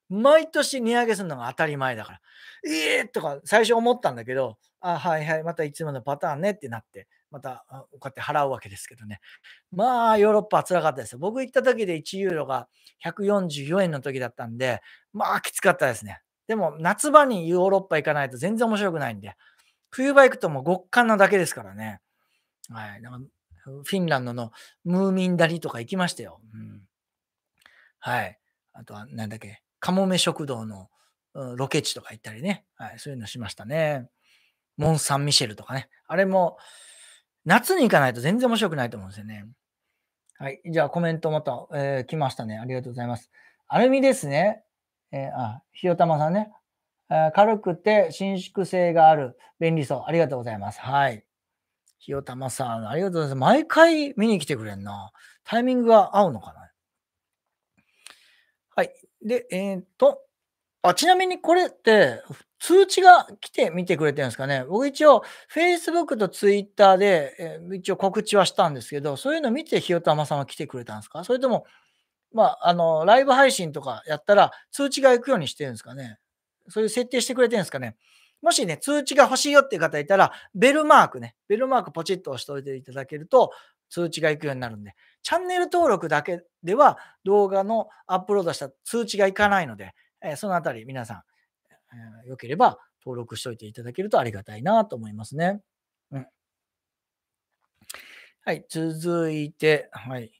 毎年値上げするのが当たり前だから。ええー、とか最初思ったんだけど、あはいはい、またいつものパターンねってなって、またこうやって払うわけですけどね。まあ、ヨーロッパは辛かったです。僕行った時で1ユーロが144円の時だったんで、まあ、きつかったですね。でも、夏場にヨーロッパ行かないと全然面白くないんで、冬場行くともう極寒なだけですからね。はい。んかフィンランドのムーミンダリとか行きましたよ。うん、はい。あとは、なんだっけ、カモメ食堂のロケ地とか行ったりね。はい。そういうのしましたね。モン・サン・ミシェルとかね。あれも、夏に行かないと全然面白くないと思うんですよね。はい。じゃあコメントまた、えー、来ましたね。ありがとうございます。アルミですね。えー、あ、ひよたまさんね。えー、軽くて伸縮性がある便利そう。ありがとうございます。はい。ひよたまさん、ありがとうございます。毎回見に来てくれんな。タイミングが合うのかなはい。で、えっ、と、あ、ちなみにこれって、通知が来て見てくれてるんですかね。僕一応、Facebook と Twitter で、えー、一応告知はしたんですけど、そういうの見て、ひよたまさんは来てくれたんですかそれとも、まあ、あの、ライブ配信とかやったら、通知が行くようにしてるんですかね。そういう設定してくれてるんですかね。もしね、通知が欲しいよっていう方いたら、ベルマークね、ベルマークポチッと押しておいていただけると、通知が行くようになるんで、チャンネル登録だけでは動画のアップロードした通知が行かないので、えそのあたり皆さん、えー、よければ登録しておいていただけるとありがたいなと思いますね。うん、はい、続いて、はい。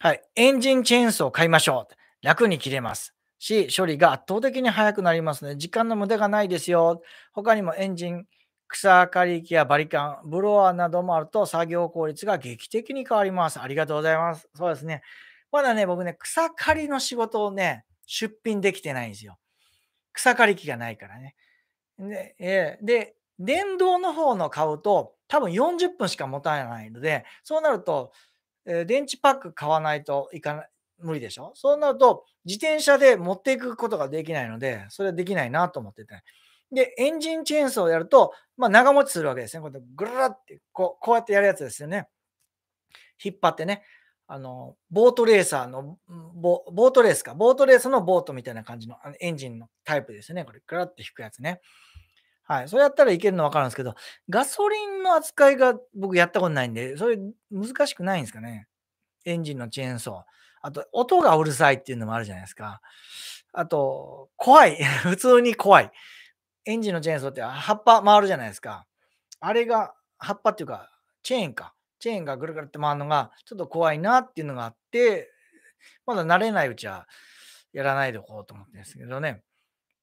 はい、エンジンチェーンソーを買いましょう。楽に切れます。し、処理が圧倒的に速くなりますので、時間の無駄がないですよ。他にもエンジン、草刈り機やバリカン、ブロワーなどもあると作業効率が劇的に変わります。ありがとうございます。そうですね。まだね、僕ね、草刈りの仕事をね、出品できてないんですよ。草刈り機がないからね。で、えー、で電動の方の買うと多分40分しか持たないので、そうなると、えー、電池パック買わないといかない、無理でしょそうなると、自転車で持っていくことができないので、それはできないなと思ってて。で、エンジンチェーンソーをやると、まあ、長持ちするわけですね。こうやってぐるって、こう、こうやってやるやつですよね。引っ張ってね。あの、ボートレーサーのボ、ボートレースか、ボートレースのボートみたいな感じのエンジンのタイプですね。これ、クラッて引くやつね。はい。それやったらいけるのわかるんですけど、ガソリンの扱いが僕やったことないんで、それ難しくないんですかね。エンジンのチェーンソー。あと、音がうるさいっていうのもあるじゃないですか。あと、怖い。普通に怖い。エンジンのチェーンソーって葉っぱ回るじゃないですか。あれが、葉っぱっていうか、チェーンか。チェーンがぐるぐるって回るのがちょっと怖いなっていうのがあって、まだ慣れないうちはやらないでおこうと思ってるんですけどね。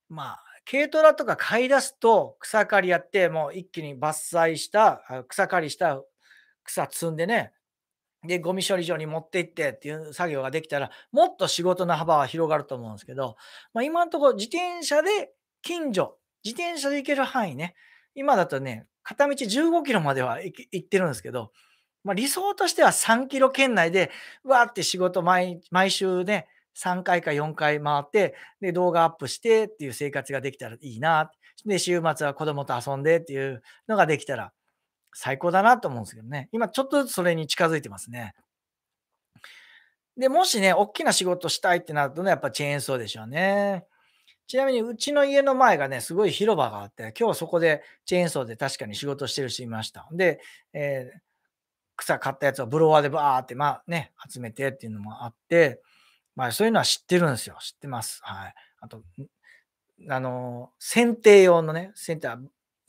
まあ、軽トラとか買い出すと草刈りやって、もう一気に伐採した、草刈りした草積んでね、で、ゴミ処理場に持って行ってっていう作業ができたら、もっと仕事の幅は広がると思うんですけど、まあ、今のところ自転車で近所、自転車で行ける範囲ね、今だとね、片道15キロまでは行ってるんですけど、まあ、理想としては3キロ圏内で、わーって仕事毎週ね、3回か4回回って、で、動画アップしてっていう生活ができたらいいな。で、週末は子供と遊んでっていうのができたら最高だなと思うんですけどね。今ちょっとずつそれに近づいてますね。で、もしね、大きな仕事したいってなるとね、やっぱチェーンソーでしょうね。ちなみに、うちの家の前がね、すごい広場があって、今日そこでチェーンソーで確かに仕事してる人いました。で、えー草買ったやつをブロワーでバーって、まあね、集めてっていうのもあって、まあそういうのは知ってるんですよ。知ってます。はい。あと、あの、剪定用のね、剪定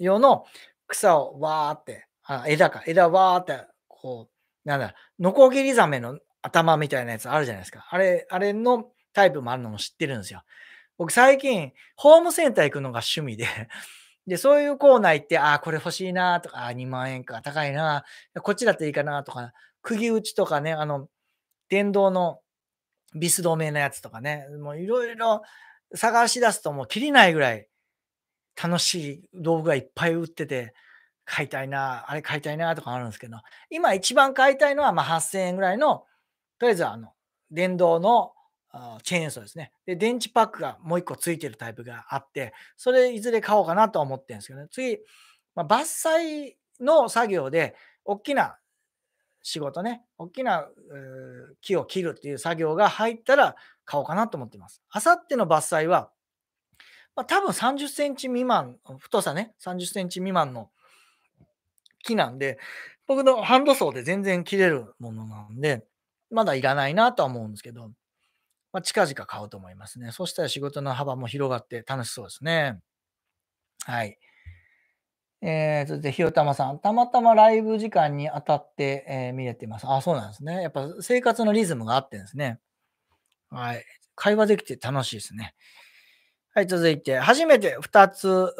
用の草をわーって、あ枝か、枝わーって、こう、なんだ、ノコギリザメの頭みたいなやつあるじゃないですか。あれ、あれのタイプもあるのも知ってるんですよ。僕最近、ホームセンター行くのが趣味でで、そういうコーナー行って、ああ、これ欲しいなとか、あ2万円か、高いなこっちだっていいかなとか、釘打ちとかね、あの、電動のビス止めのやつとかね、もういろいろ探し出すともう切りないぐらい楽しい道具がいっぱい売ってて、買いたいなあれ買いたいなとかあるんですけど、今一番買いたいのは、まあ8000円ぐらいの、とりあえずあの、電動のチェーンソーですね。で、電池パックがもう1個ついてるタイプがあって、それいずれ買おうかなとは思ってるんですけどね。次、まあ、伐採の作業で、大きな仕事ね、大きな木を切るっていう作業が入ったら買おうかなと思ってます。あさっての伐採は、まあ、多分30センチ未満、太さね、30センチ未満の木なんで、僕のハンドソーで全然切れるものなんで、まだいらないなとは思うんですけど、まあ、近々買おうと思いますね。そしたら仕事の幅も広がって楽しそうですね。はい。えー、続いて、ひよたまさん。たまたまライブ時間に当たって、えー、見れてます。あ、そうなんですね。やっぱ生活のリズムがあってんですね。はい。会話できて楽しいですね。はい、続いて、初めて2つ、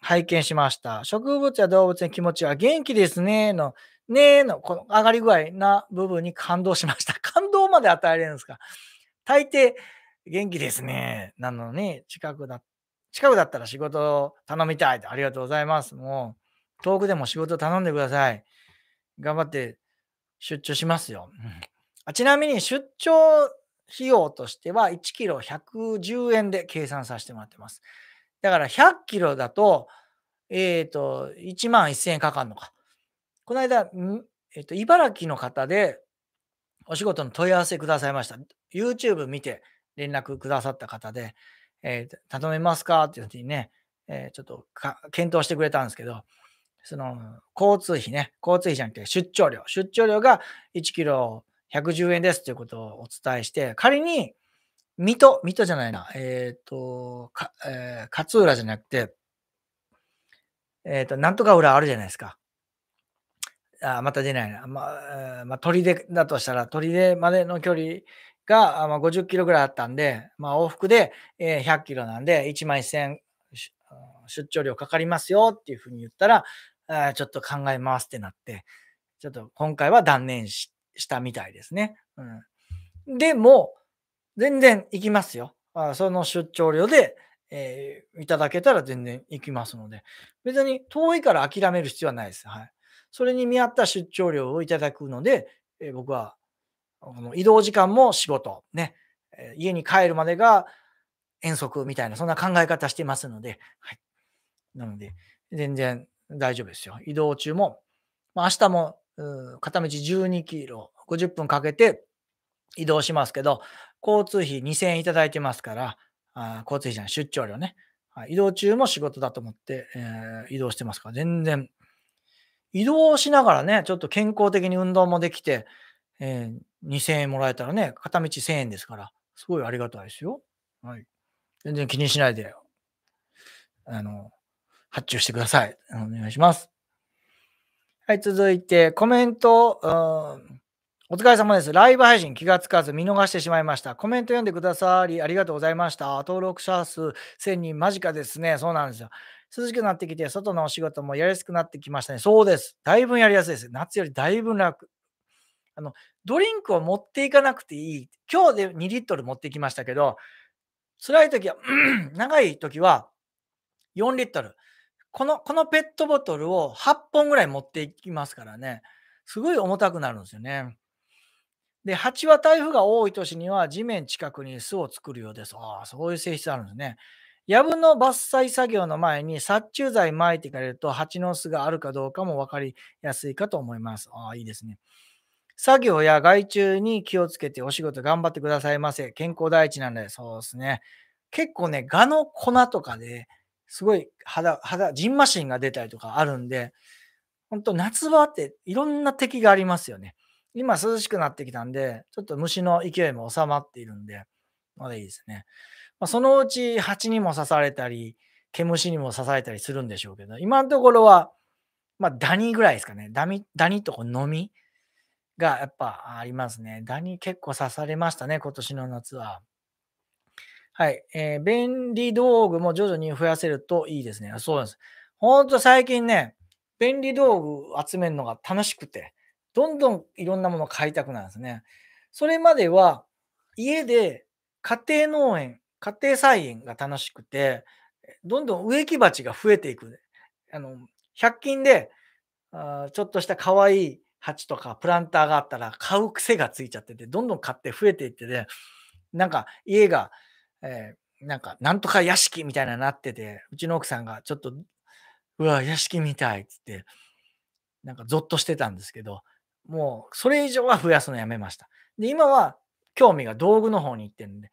拝見しました。植物や動物の気持ちは元気ですねの、ねの、この上がり具合な部分に感動しました。感動まで与えれるんですか大抵、元気ですね。なのに、近くだ、近くだったら仕事頼みたい。ありがとうございます。もう、遠くでも仕事頼んでください。頑張って出張しますよ。あちなみに、出張費用としては、1キロ110円で計算させてもらってます。だから、100キロだと、えっ、ー、と、1万1000円かかるのか。この間、えっ、ー、と、茨城の方で、お仕事の問い合わせくださいました。YouTube 見て連絡くださった方で、えー、頼めますかっていうふうにね、えー、ちょっと検討してくれたんですけど、その交通費ね、交通費じゃなくて出張料、出張料が1キロ110円ですということをお伝えして、仮に水戸、水戸じゃないな、えっ、ー、と、えー、勝浦じゃなくて、えっ、ー、と、なんとか浦あるじゃないですか。あまた出ないな。まあ、まあ、鳥でだとしたら、鳥でまでの距離が、まあ、50キロぐらいあったんで、まあ、往復で、え100キロなんで、1万1000出張料かかりますよっていうふうに言ったら、あちょっと考えますってなって、ちょっと今回は断念したみたいですね。うん、でも、全然行きますよ。あその出張料で、えー、いただけたら全然行きますので、別に遠いから諦める必要はないです。はい。それに見合った出張料をいただくので、えー、僕はの移動時間も仕事、ね、家に帰るまでが遠足みたいな、そんな考え方してますので、はい、なので、全然大丈夫ですよ。移動中も、まあ、明日も片道12キロ、50分かけて移動しますけど、交通費2000円いただいてますから、あ交通費じゃない、出張料ね、移動中も仕事だと思って、えー、移動してますから、全然、移動しながらね、ちょっと健康的に運動もできて、えー、2000円もらえたらね、片道1000円ですから、すごいありがたいですよ。はい。全然気にしないで、あの、発注してください。お願いします。はい、続いて、コメント、お疲れ様です。ライブ配信気がつかず見逃してしまいました。コメント読んでくださりありがとうございました。登録者数1000人間近ですね。そうなんですよ。涼しくなってきて、外のお仕事もやりやすくなってきましたね。そうです。だいぶやりやすいです。夏よりだいぶ楽あの、ドリンクを持っていかなくていい。今日で2リットル持ってきましたけど、辛い時は、うん、長い時は4リットル。この、このペットボトルを8本ぐらい持っていきますからね。すごい重たくなるんですよね。で、蜂は台風が多い年には地面近くに巣を作るようです。ああ、そういう性質あるんですね。やぶの伐採作業の前に殺虫剤撒いていかれると蜂の巣があるかどうかも分かりやすいかと思います。ああ、いいですね。作業や害虫に気をつけてお仕事頑張ってくださいませ。健康第一なんで、そうですね。結構ね、蛾の粉とかで、すごい肌、肌、ジンマシンが出たりとかあるんで、本当夏場っていろんな敵がありますよね。今涼しくなってきたんで、ちょっと虫の勢いも収まっているんで、まだいいですね。まあ、そのうち蜂にも刺されたり、毛虫にも刺されたりするんでしょうけど、今のところは、まあ、ダニぐらいですかね。ダミダニとこのみ。がやっぱありますね。ダニ結構刺されましたね、今年の夏は。はい。えー、便利道具も徐々に増やせるといいですね。そうなんです。ほんと最近ね、便利道具集めるのが楽しくて、どんどんいろんなもの買いたくなるんですね。それまでは家で家庭農園、家庭菜園が楽しくて、どんどん植木鉢が増えていく。あの、100均で、あちょっとした可愛い鉢とかプランターがあったら買う癖がついちゃってて、どんどん買って増えていってて、なんか家が、えー、なんかなんとか屋敷みたいななってて、うちの奥さんがちょっと、うわ、屋敷みたいっ言って、なんかゾッとしてたんですけど、もうそれ以上は増やすのやめました。で、今は興味が道具の方に行ってるんで、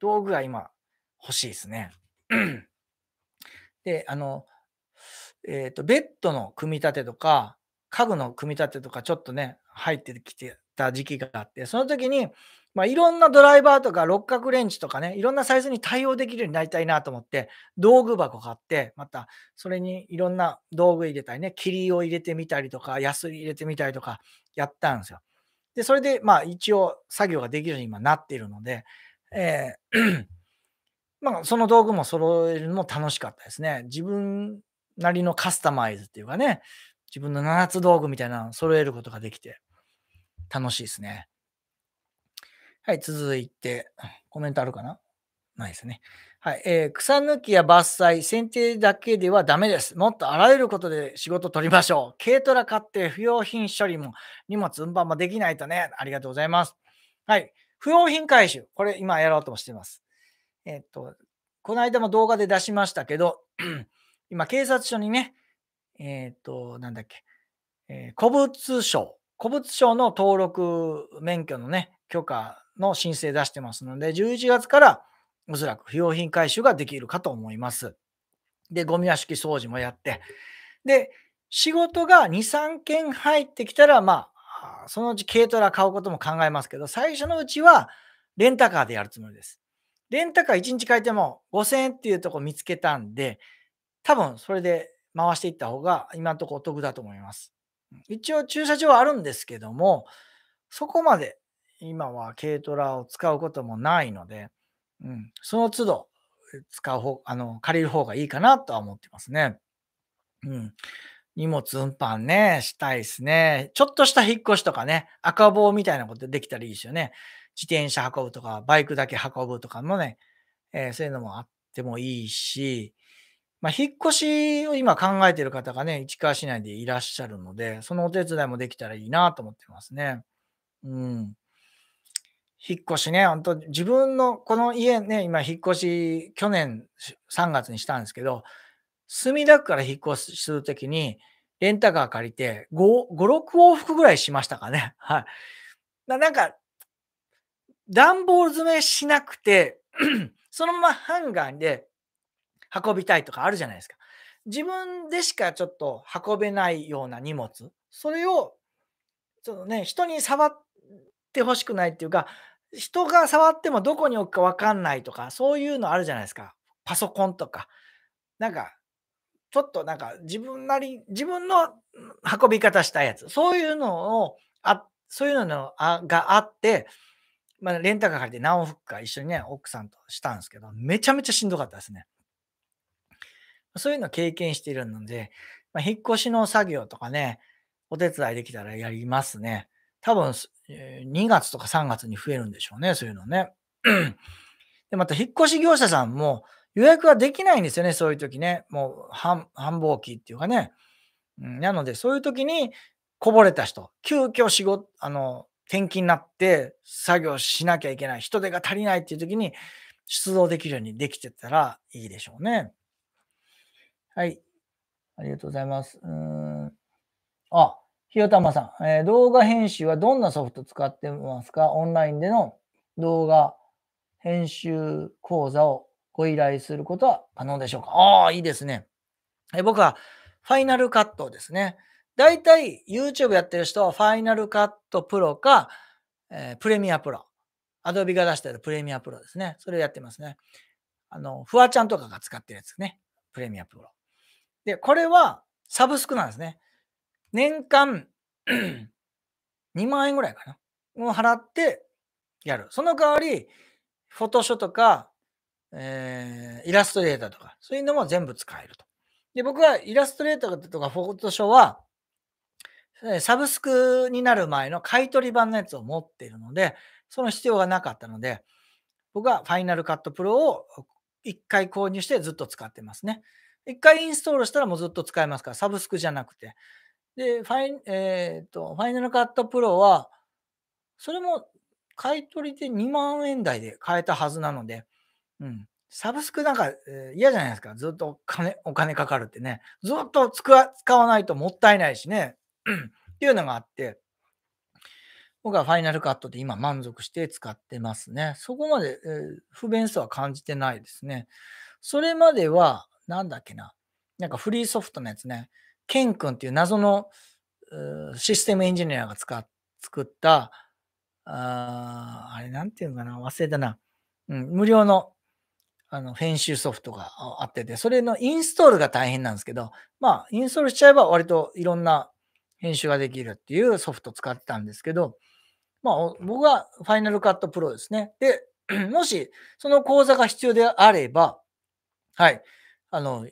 道具が今欲しいですね。で、あの、えっ、ー、と、ベッドの組み立てとか、家具の組み立てとかちょっとね、入ってきてた時期があって、その時に、まあ、いろんなドライバーとか六角レンチとかね、いろんなサイズに対応できるようになりたいなと思って、道具箱買って、またそれにいろんな道具入れたりね、霧を入れてみたりとか、ヤスリ入れてみたりとかやったんですよ。で、それでまあ一応作業ができるように今なっているので、えー まあ、その道具も揃えるのも楽しかったですね。自分なりのカスタマイズっていうかね、自分の7つ道具みたいなのを揃えることができて、楽しいですね。はい、続いて、コメントあるかなないですね。はい、えー、草抜きや伐採、剪定だけではダメです。もっとあらゆることで仕事取りましょう。軽トラ買って不要品処理も荷物運搬もできないとね。ありがとうございます。はい、不要品回収。これ今やろうとしてます。えー、っと、この間も動画で出しましたけど、今警察署にね、えっ、ー、と、なんだっけ、えー、古物商、古物商の登録免許のね、許可の申請出してますので、11月からおそらく不用品回収ができるかと思います。で、ゴミ屋敷掃除もやって、で、仕事が2、3件入ってきたら、まあ、そのうち軽トラ買うことも考えますけど、最初のうちはレンタカーでやるつもりです。レンタカー1日借りても5000円っていうとこ見つけたんで、多分それで回していった方が今のところお得だと思います。一応駐車場はあるんですけども、そこまで今は軽トラを使うこともないので、うん、その都度使う方、あの、借りる方がいいかなとは思ってますね。うん。荷物運搬ね、したいですね。ちょっとした引っ越しとかね、赤棒みたいなことできたらいいですよね。自転車運ぶとか、バイクだけ運ぶとかのね、えー、そういうのもあってもいいし、まあ、引っ越しを今考えている方がね、市川市内でいらっしゃるので、そのお手伝いもできたらいいなと思ってますね。うん。引っ越しね、本当自分のこの家ね、今引っ越し、去年3月にしたんですけど、墨田区から引っ越しするときに、レンタカー借りて5、5、6往復ぐらいしましたかね。はい。なんか、段ボール詰めしなくて そのままハンガーで運びたいとかあるじゃないですか。自分でしかちょっと運べないような荷物、それを、そのね、人に触ってほしくないっていうか、人が触ってもどこに置くか分かんないとか、そういうのあるじゃないですか。パソコンとか。なんか、ちょっとなんか自分なり、自分の運び方したやつ。そういうのを、あそういうのがあって、まあ、レンタカー借りて何往復か一緒にね、奥さんとしたんですけど、めちゃめちゃしんどかったですね。そういうのを経験しているので、まあ、引っ越しの作業とかね、お手伝いできたらやりますね。多分、2月とか3月に増えるんでしょうね、そういうのね。で、また引っ越し業者さんも予約はできないんですよね、そういう時ね。もう繁忙期っていうかね。なので、そういう時にこぼれた人、急遽仕事、あの、転勤になって作業しなきゃいけない、人手が足りないっていう時に出動できるようにできてたらいいでしょうね。はい。ありがとうございます。うん。あ、ひよたまさん、えー、動画編集はどんなソフト使ってますかオンラインでの動画編集講座をご依頼することは可能でしょうかああ、いいですね。えー、僕はファイナルカットですね。だいたい YouTube やってる人はファイナルカットプロか、えー、プレミアプロ。Adobe が出してるプレミアプロですね。それをやってますね。あの、フワちゃんとかが使ってるやつね。プレミアプロ。で、これはサブスクなんですね。年間2万円ぐらいかな。を払ってやる。その代わり、フォトショとか、えー、イラストレーターとか、そういうのも全部使えると。で、僕はイラストレーターとかフォトショは、サブスクになる前の買取版のやつを持っているので、その必要がなかったので、僕はファイナルカットプロを1回購入してずっと使ってますね。一回インストールしたらもうずっと使えますから、サブスクじゃなくて。で、ファイ,、えーと、ファイナルカットプロは、それも買い取りで2万円台で買えたはずなので、うん、サブスクなんか、えー、嫌じゃないですか。ずっと金お金かかるってね。ずっと使わないともったいないしね。っていうのがあって、僕はファイナルカットで今満足して使ってますね。そこまで、えー、不便さは感じてないですね。それまでは、なんだっけな。なんかフリーソフトのやつね。ケン君っていう謎のシステムエンジニアが使っ作った、ああれなんていうのかな。忘れたな。うん、無料のあの編集ソフトがあってて、それのインストールが大変なんですけど、まあ、インストールしちゃえば割といろんな編集ができるっていうソフト使ってたんですけど、まあ、僕はファイナルカットプロですね。で、もし、その講座が必要であれば、はい、あの、フ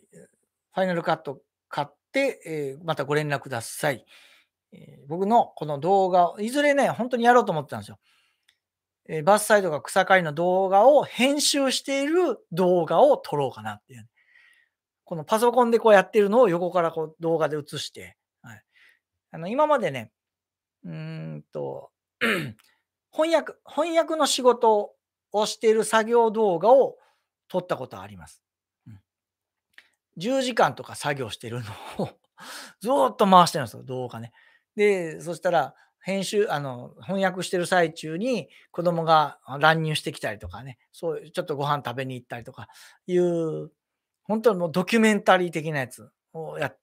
ァイナルカット買って、えー、またご連絡ください、えー、僕のこの動画を、いずれね、本当にやろうと思ってたんですよ。えー、バスサイドが草刈りの動画を編集している動画を撮ろうかなっていう。このパソコンでこうやってるのを横からこう動画で映して、はい、あの今までね、うんと、翻訳、翻訳の仕事をしている作業動画を撮ったことはあります。10時間とか作業してるのを ずっと回してるんですよ、動画ね。で、そしたら、編集、あの、翻訳してる最中に子供が乱入してきたりとかね、そういう、ちょっとご飯食べに行ったりとかいう、本当にもうドキュメンタリー的なやつをや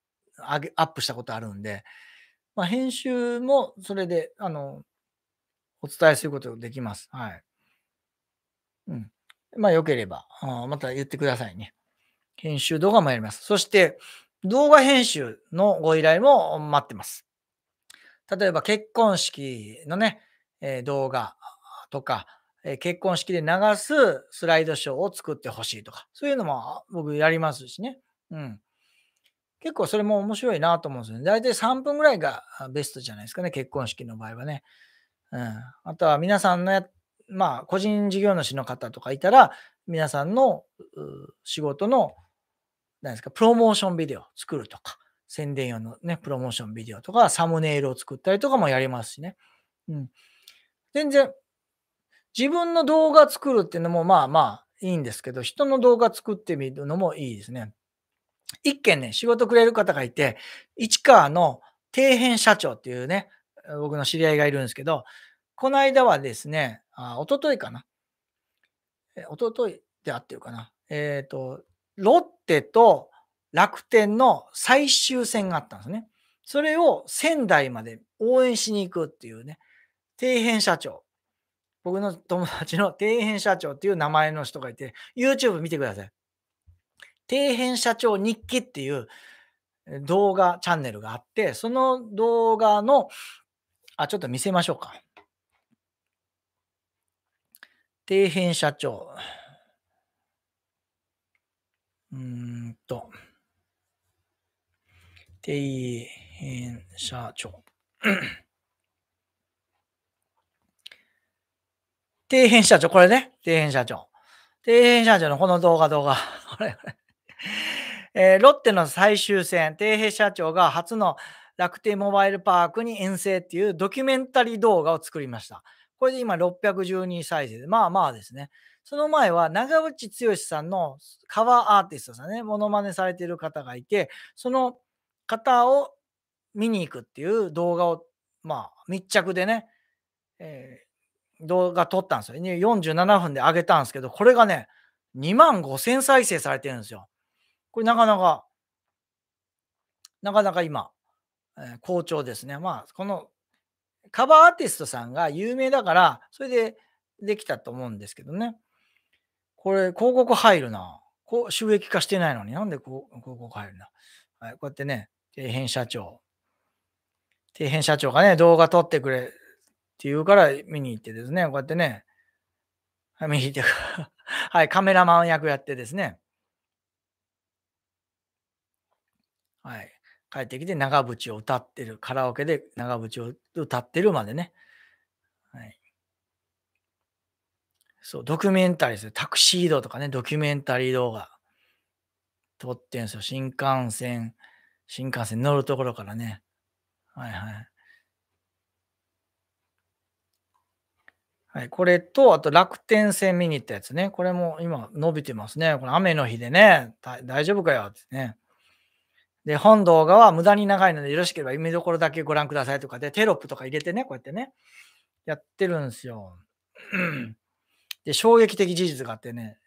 アップしたことあるんで、まあ、編集もそれで、あの、お伝えすることができます。はい。うん。まあ、よければ、あまた言ってくださいね。編集動画もやります。そして、動画編集のご依頼も待ってます。例えば結婚式のね、えー、動画とか、えー、結婚式で流すスライドショーを作ってほしいとか、そういうのも僕やりますしね。うん。結構それも面白いなと思うんですよね。だいたい3分ぐらいがベストじゃないですかね、結婚式の場合はね。うん。あとは皆さんのや、まあ、個人事業主の方とかいたら、皆さんの仕事の何ですか、プロモーションビデオ作るとか、宣伝用のね、プロモーションビデオとか、サムネイルを作ったりとかもやりますしね。うん。全然、自分の動画作るっていうのもまあまあいいんですけど、人の動画作ってみるのもいいですね。一件ね、仕事くれる方がいて、市川の底辺社長っていうね、僕の知り合いがいるんですけど、この間はですね、あ一昨日かな。え一昨日で合ってるかな。えっ、ー、と、ロッテと楽天の最終戦があったんですね。それを仙台まで応援しに行くっていうね、底辺社長。僕の友達の底辺社長っていう名前の人がいて、YouTube 見てください。底辺社長日記っていう動画チャンネルがあって、その動画の、あ、ちょっと見せましょうか。底辺社長。うんと、底辺社長。底 辺社長、これね。底辺社長。底辺社長のこの動画、動画。えー、ロッテの最終戦、底辺社長が初の楽天モバイルパークに遠征っていうドキュメンタリー動画を作りました。これで今612再生で、まあまあですね。その前は長渕剛さんのカバーアーティストさんね、モノマネされてる方がいて、その方を見に行くっていう動画を、まあ、密着でね、えー、動画撮ったんですよ。47分で上げたんですけど、これがね、2万5000再生されてるんですよ。これなかなか、なかなか今、えー、好調ですね。まあ、このカバーアーティストさんが有名だから、それでできたと思うんですけどね。これ、広告入るな。こう収益化してないのになんで広告入るな。はい、こうやってね、底辺社長。底辺社長がね、動画撮ってくれって言うから見に行ってですね、こうやってね、見に行って、はい、カメラマン役やってですね、はい、帰ってきて長渕を歌ってる、カラオケで長渕を歌ってるまでね、そう、ドキュメンタリーですよ。タクシードとかね、ドキュメンタリー動画撮ってんすよ。新幹線、新幹線乗るところからね。はいはい。はい、これと、あと楽天戦見に行ったやつね。これも今伸びてますね。この雨の日でね、大丈夫かよってね。で、本動画は無駄に長いのでよろしければ見どころだけご覧くださいとかで、テロップとか入れてね、こうやってね、やってるんですよ。で、衝撃的事実があってね、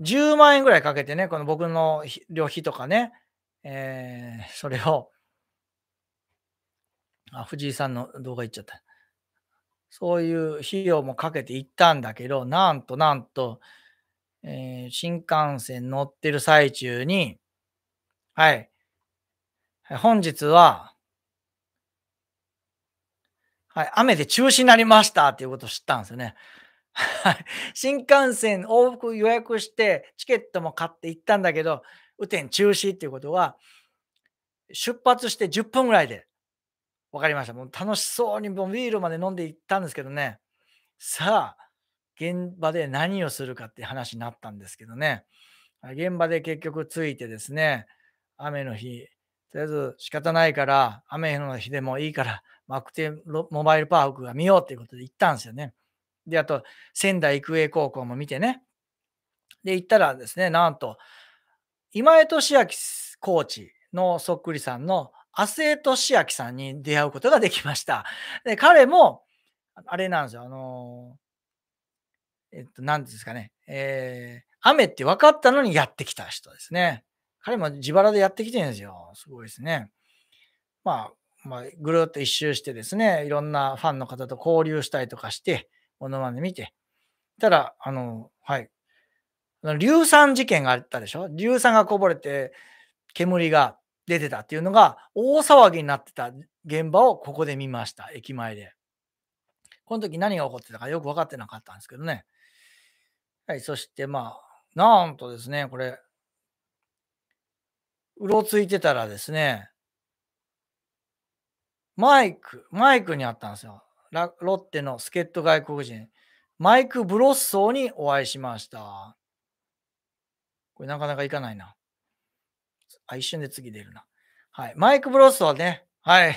10万円ぐらいかけてね、この僕の旅費とかね、えー、それを、あ、藤井さんの動画行っちゃった。そういう費用もかけて行ったんだけど、なんとなんと、えー、新幹線乗ってる最中に、はい、本日は、はい、雨で中止になりましたっていうことを知ったんですよね。新幹線往復予約して、チケットも買って行ったんだけど、雨天中止っていうことは、出発して10分ぐらいで分かりました。もう楽しそうにもうビールまで飲んで行ったんですけどね。さあ、現場で何をするかって話になったんですけどね。現場で結局着いてですね、雨の日、とりあえず仕方ないから、雨の日でもいいから、マクテンモバイルパークが見ようということで行ったんですよね。で、あと、仙台育英高校も見てね。で、行ったらですね、なんと、今江俊明コーチのそっくりさんの亜生俊明さんに出会うことができました。で、彼も、あれなんですよ、あのー、えっと、何ですかね、えー、雨って分かったのにやってきた人ですね。彼も自腹でやってきてるんですよ。すごいですね。まあ、まあ、ぐるっと一周してですね、いろんなファンの方と交流したりとかして、このまで見て。ただ、あの、はい。硫酸事件があったでしょ硫酸がこぼれて、煙が出てたっていうのが、大騒ぎになってた現場をここで見ました。駅前で。この時何が起こってたかよく分かってなかったんですけどね。はい、そしてまあ、なんとですね、これ、うろついてたらですね、マイク、マイクにあったんですよ。ロッテの助っ人外国人、マイク・ブロッソーにお会いしました。これなかなかいかないな。あ、一瞬で次出るな。はい。マイク・ブロッソーはね、はい。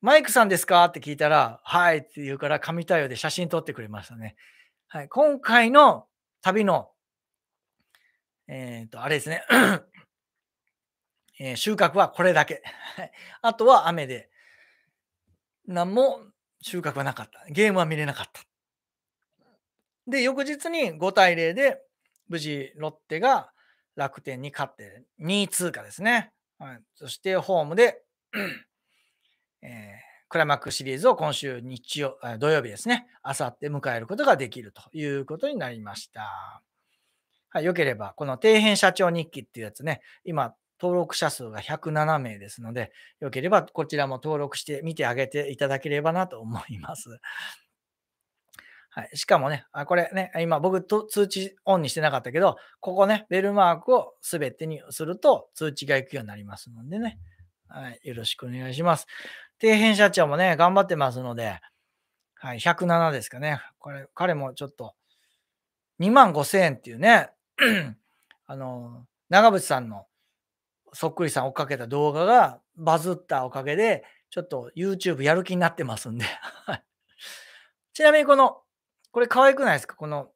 マイクさんですかって聞いたら、はいって言うから、紙対応で写真撮ってくれましたね。はい。今回の旅の、えっ、ー、と、あれですね。えー、収穫はこれだけ。あとは雨で、何も収穫はなかった。ゲームは見れなかった。で、翌日に5対0で、無事ロッテが楽天に勝って、2位通過ですね。はい、そしてホームで、えー、クライマックスシリーズを今週日曜、土曜日ですね、あさって迎えることができるということになりました。はい、よければ、この底辺社長日記っていうやつね、今、登録者数が107名ですので、よければこちらも登録してみてあげていただければなと思います。はい、しかもね、あこれね、今僕と通知オンにしてなかったけど、ここね、ベルマークを全てにすると通知が行くようになりますのでね、はい、よろしくお願いします。底辺社長もね、頑張ってますので、はい、107ですかね。これ、彼もちょっと、2万5千円っていうね、あの、長渕さんのそっくりさん追っかけた動画がバズったおかげで、ちょっと YouTube やる気になってますんで ちなみにこの、これ可愛くないですかこの、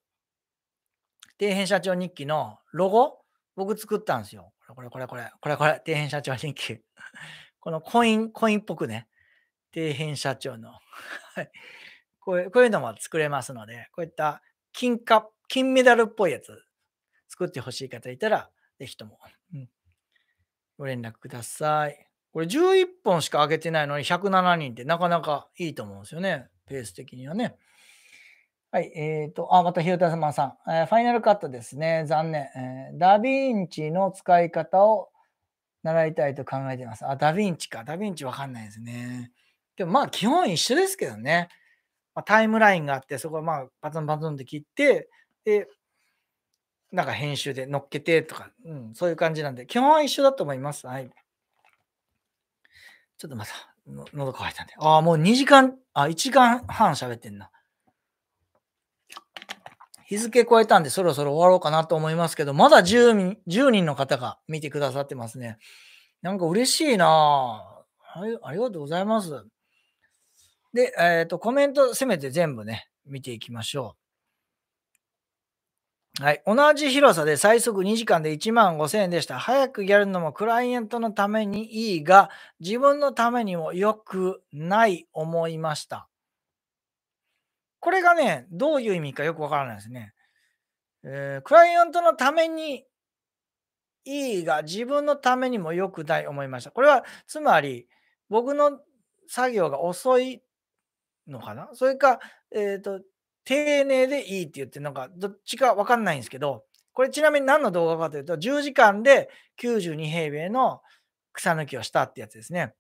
底辺社長日記のロゴ僕作ったんですよ。これこれこれ、これこれ、これ。底辺社長日記 このコイン、コインっぽくね。底辺社長の こういう、こういうのも作れますので、こういった金貨、金メダルっぽいやつ作ってほしい方いたら、ぜひともご連絡ください。これ11本しか上げてないのに107人ってなかなかいいと思うんですよね。ペース的にはね。はい、えっ、ー、と、あ、また、ひよたさまさん、えー、ファイナルカットですね。残念、えー、ダヴィンチの使い方を習いたいと考えています。あ、ダヴィンチか。ダヴィンチわかんないですね。でもまあ、基本一緒ですけどね。まタイムラインがあって、そこはまあ、パツンパツンって切って、で、なんか編集で乗っけてとか、うん、そういう感じなんで、基本は一緒だと思います。はい。ちょっとまた、喉乾いたんで。ああ、もう2時間、あ、1時間半喋ってんな。日付超えたんで、そろそろ終わろうかなと思いますけど、まだ10人 ,10 人の方が見てくださってますね。なんか嬉しいなあありがとうございます。で、えっ、ー、と、コメントせめて全部ね、見ていきましょう。はい、同じ広さで最速2時間で1万5000円でした。早くやるのもクライアントのためにいいが、自分のためにも良くない思いました。これがね、どういう意味かよくわからないですね。えー、クライアントのためにいいが、自分のためにも良くない思いました。これは、つまり、僕の作業が遅いのかなそれか、えっ、ー、と、丁寧でいいって言って、なんかどっちかわかんないんですけど、これちなみに何の動画かというと、10時間で92平米の草抜きをしたってやつですね。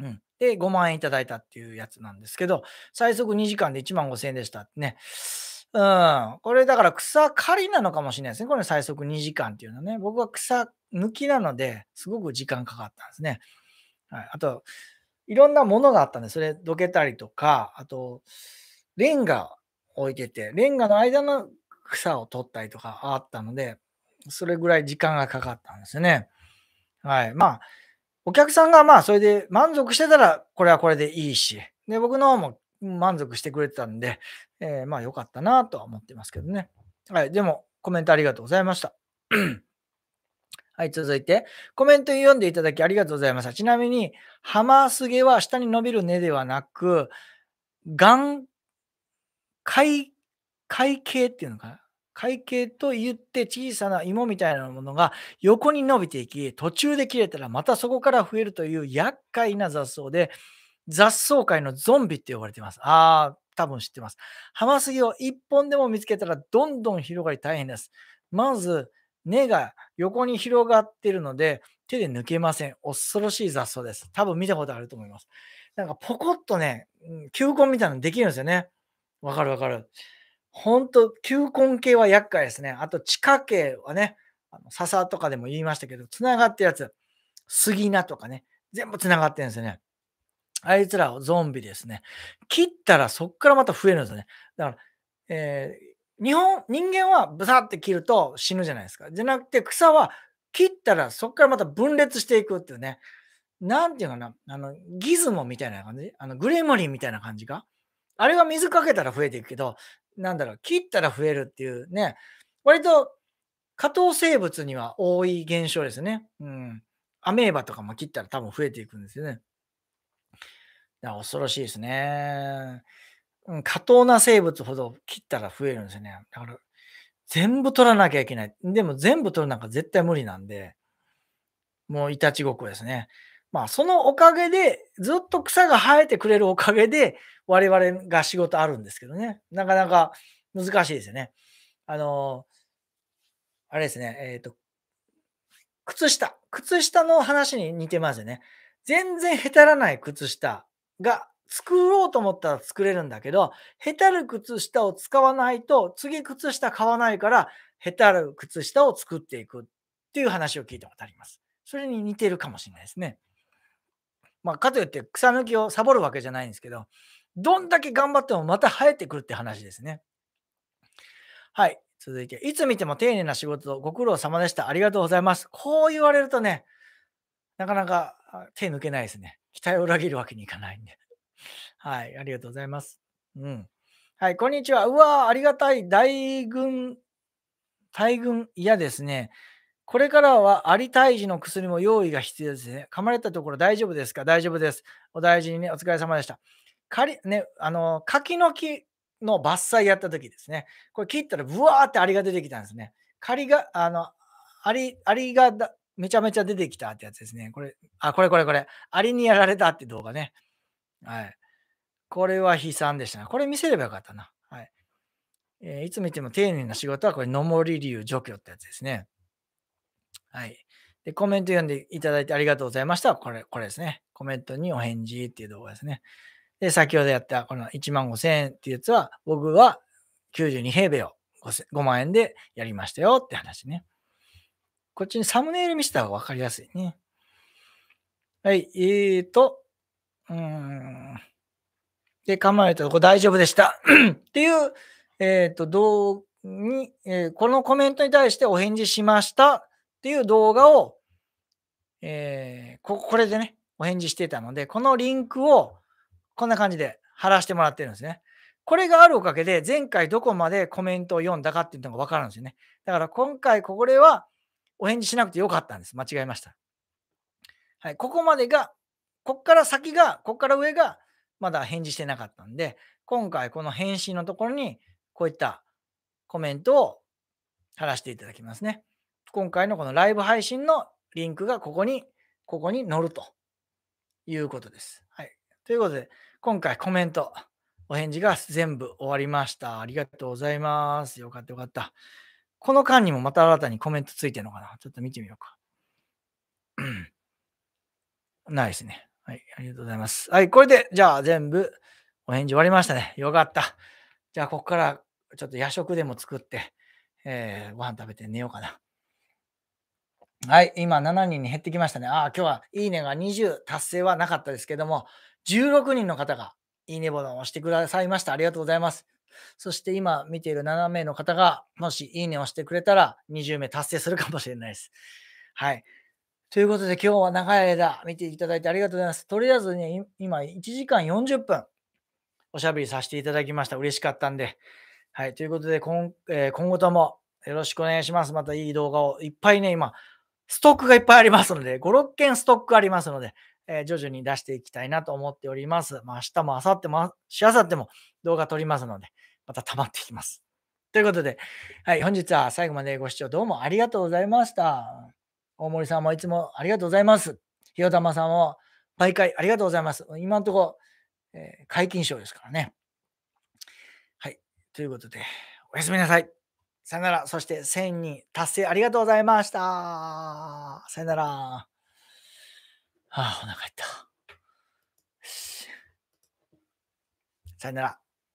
うん。で、5万円いただいたっていうやつなんですけど、最速2時間で1万5千円でしたってね。うん。これだから草刈りなのかもしれないですね。これ最速2時間っていうのはね。僕は草抜きなので、すごく時間かかったんですね。はい。あと、いろんなものがあったんで、それどけたりとか、あと、レンガ置いてて、レンガの間の草を取ったりとかあったので、それぐらい時間がかかったんですね。はい。まあ、お客さんがまあ、それで満足してたら、これはこれでいいし、で、僕の方も満足してくれてたんで、えー、まあ、良かったなとは思ってますけどね。はい。でも、コメントありがとうございました。はい、続いて、コメント読んでいただきありがとうございました。ちなみに、浜マスは下に伸びる根ではなく、眼会、会計っていうのかな会計と言って小さな芋みたいなものが横に伸びていき、途中で切れたらまたそこから増えるという厄介な雑草で、雑草界のゾンビって呼ばれています。ああ、多分知ってます。ハマスギを1本でも見つけたらどんどん広がり大変です。まず、根が横に広がってるので、手で抜けません。恐ろしい雑草です。多分見たことあると思います。なんかポコッとね、球根みたいなのできるんですよね。わかるわかる。本当球根系は厄介ですね。あと、地下系はね、あの笹とかでも言いましたけど、つながってるやつ、杉菜とかね、全部つながってるんですよね。あいつらをゾンビですね。切ったらそっからまた増えるんですよね。だから、えー、日本、人間はブサって切ると死ぬじゃないですか。じゃなくて草は切ったらそっからまた分裂していくっていうね。なんていうかな、あの、ギズモみたいな感じあの、グレモリンみたいな感じかあれは水かけたら増えていくけど、なんだろう、切ったら増えるっていうね、割と下等生物には多い現象ですね。うん。アメーバとかも切ったら多分増えていくんですよね。だから恐ろしいですね。うん、下等な生物ほど切ったら増えるんですよね。だから、全部取らなきゃいけない。でも全部取るなんか絶対無理なんで、もういたちごっこですね。まあ、そのおかげで、ずっと草が生えてくれるおかげで、我々が仕事あるんですけどね。なかなか難しいですよね。あの、あれですね、えっ、ー、と、靴下。靴下の話に似てますよね。全然へたらない靴下が作ろうと思ったら作れるんだけど、へたる靴下を使わないと、次靴下買わないから、へたる靴下を作っていくっていう話を聞いたことあります。それに似てるかもしれないですね。まあ、かといって草抜きをサボるわけじゃないんですけど、どんだけ頑張ってもまた生えてくるって話ですね。はい。続いて、いつ見ても丁寧な仕事、ご苦労様でした。ありがとうございます。こう言われるとね、なかなか手抜けないですね。期待を裏切るわけにいかないんで。はい。ありがとうございます。うん。はい、こんにちは。うわありがたい。大群、大群、嫌ですね。これからはアリ退治の薬も用意が必要ですね。噛まれたところ大丈夫ですか大丈夫です。お大事にね、お疲れ様でした。かりね、あの、柿の木の伐採やった時ですね。これ切ったらブワーってアリが出てきたんですね。仮が、あの、アリ、アリがめちゃめちゃ出てきたってやつですね。これ、あ、これこれこれ。アリにやられたって動画ね。はい。これは悲惨でしたね。これ見せればよかったな。はい。えー、いつ見ても丁寧な仕事はこれ、のもり流除去ってやつですね。はい。で、コメント読んでいただいてありがとうございました。これ、これですね。コメントにお返事っていう動画ですね。で、先ほどやったこの1万5 0 0 0円っていうやつは、僕は92平米を 5, 5万円でやりましたよって話ね。こっちにサムネイル見せた方が分かりやすいね。はい、えーと、うん。で、構えたとこ大丈夫でした。っていう、えっ、ー、と、うに、えー、このコメントに対してお返事しました。っていう動画を、えー、こ、これでね、お返事してたので、このリンクをこんな感じで貼らせてもらってるんですね。これがあるおかげで、前回どこまでコメントを読んだかっていうのがわかるんですよね。だから今回これはお返事しなくてよかったんです。間違えました。はい、ここまでが、こっから先が、こっから上が、まだ返事してなかったんで、今回この返信のところに、こういったコメントを貼らせていただきますね。今回のこのライブ配信のリンクがここに、ここに載るということです。はい。ということで、今回コメント、お返事が全部終わりました。ありがとうございます。よかったよかった。この間にもまた新たにコメントついてるのかなちょっと見てみようか。ないですね。はい。ありがとうございます。はい。これで、じゃあ全部お返事終わりましたね。よかった。じゃあ、ここからちょっと夜食でも作って、えー、ご飯食べて寝ようかな。はい、今7人に減ってきましたね。ああ、今日はいいねが20達成はなかったですけども、16人の方がいいねボタンを押してくださいました。ありがとうございます。そして今見ている7名の方が、もしいいねを押してくれたら20名達成するかもしれないです。はい。ということで今日は長い間見ていただいてありがとうございます。とりあえずね、今1時間40分おしゃべりさせていただきました。嬉しかったんで。はい。ということで今,、えー、今後ともよろしくお願いします。またいい動画をいっぱいね、今ストックがいっぱいありますので、5、6件ストックありますので、えー、徐々に出していきたいなと思っております。まあ、明日も明後日も、しあさっても動画撮りますので、また溜まっていきます。ということで、はい、本日は最後までご視聴どうもありがとうございました。大森さんもいつもありがとうございます。ひよたまさんも毎回ありがとうございます。今んところ、えー、解禁賞ですからね。はい、ということで、おやすみなさい。さよなら。そして1000人達成ありがとうございました。さよなら。ああ、お腹減った。さよなら。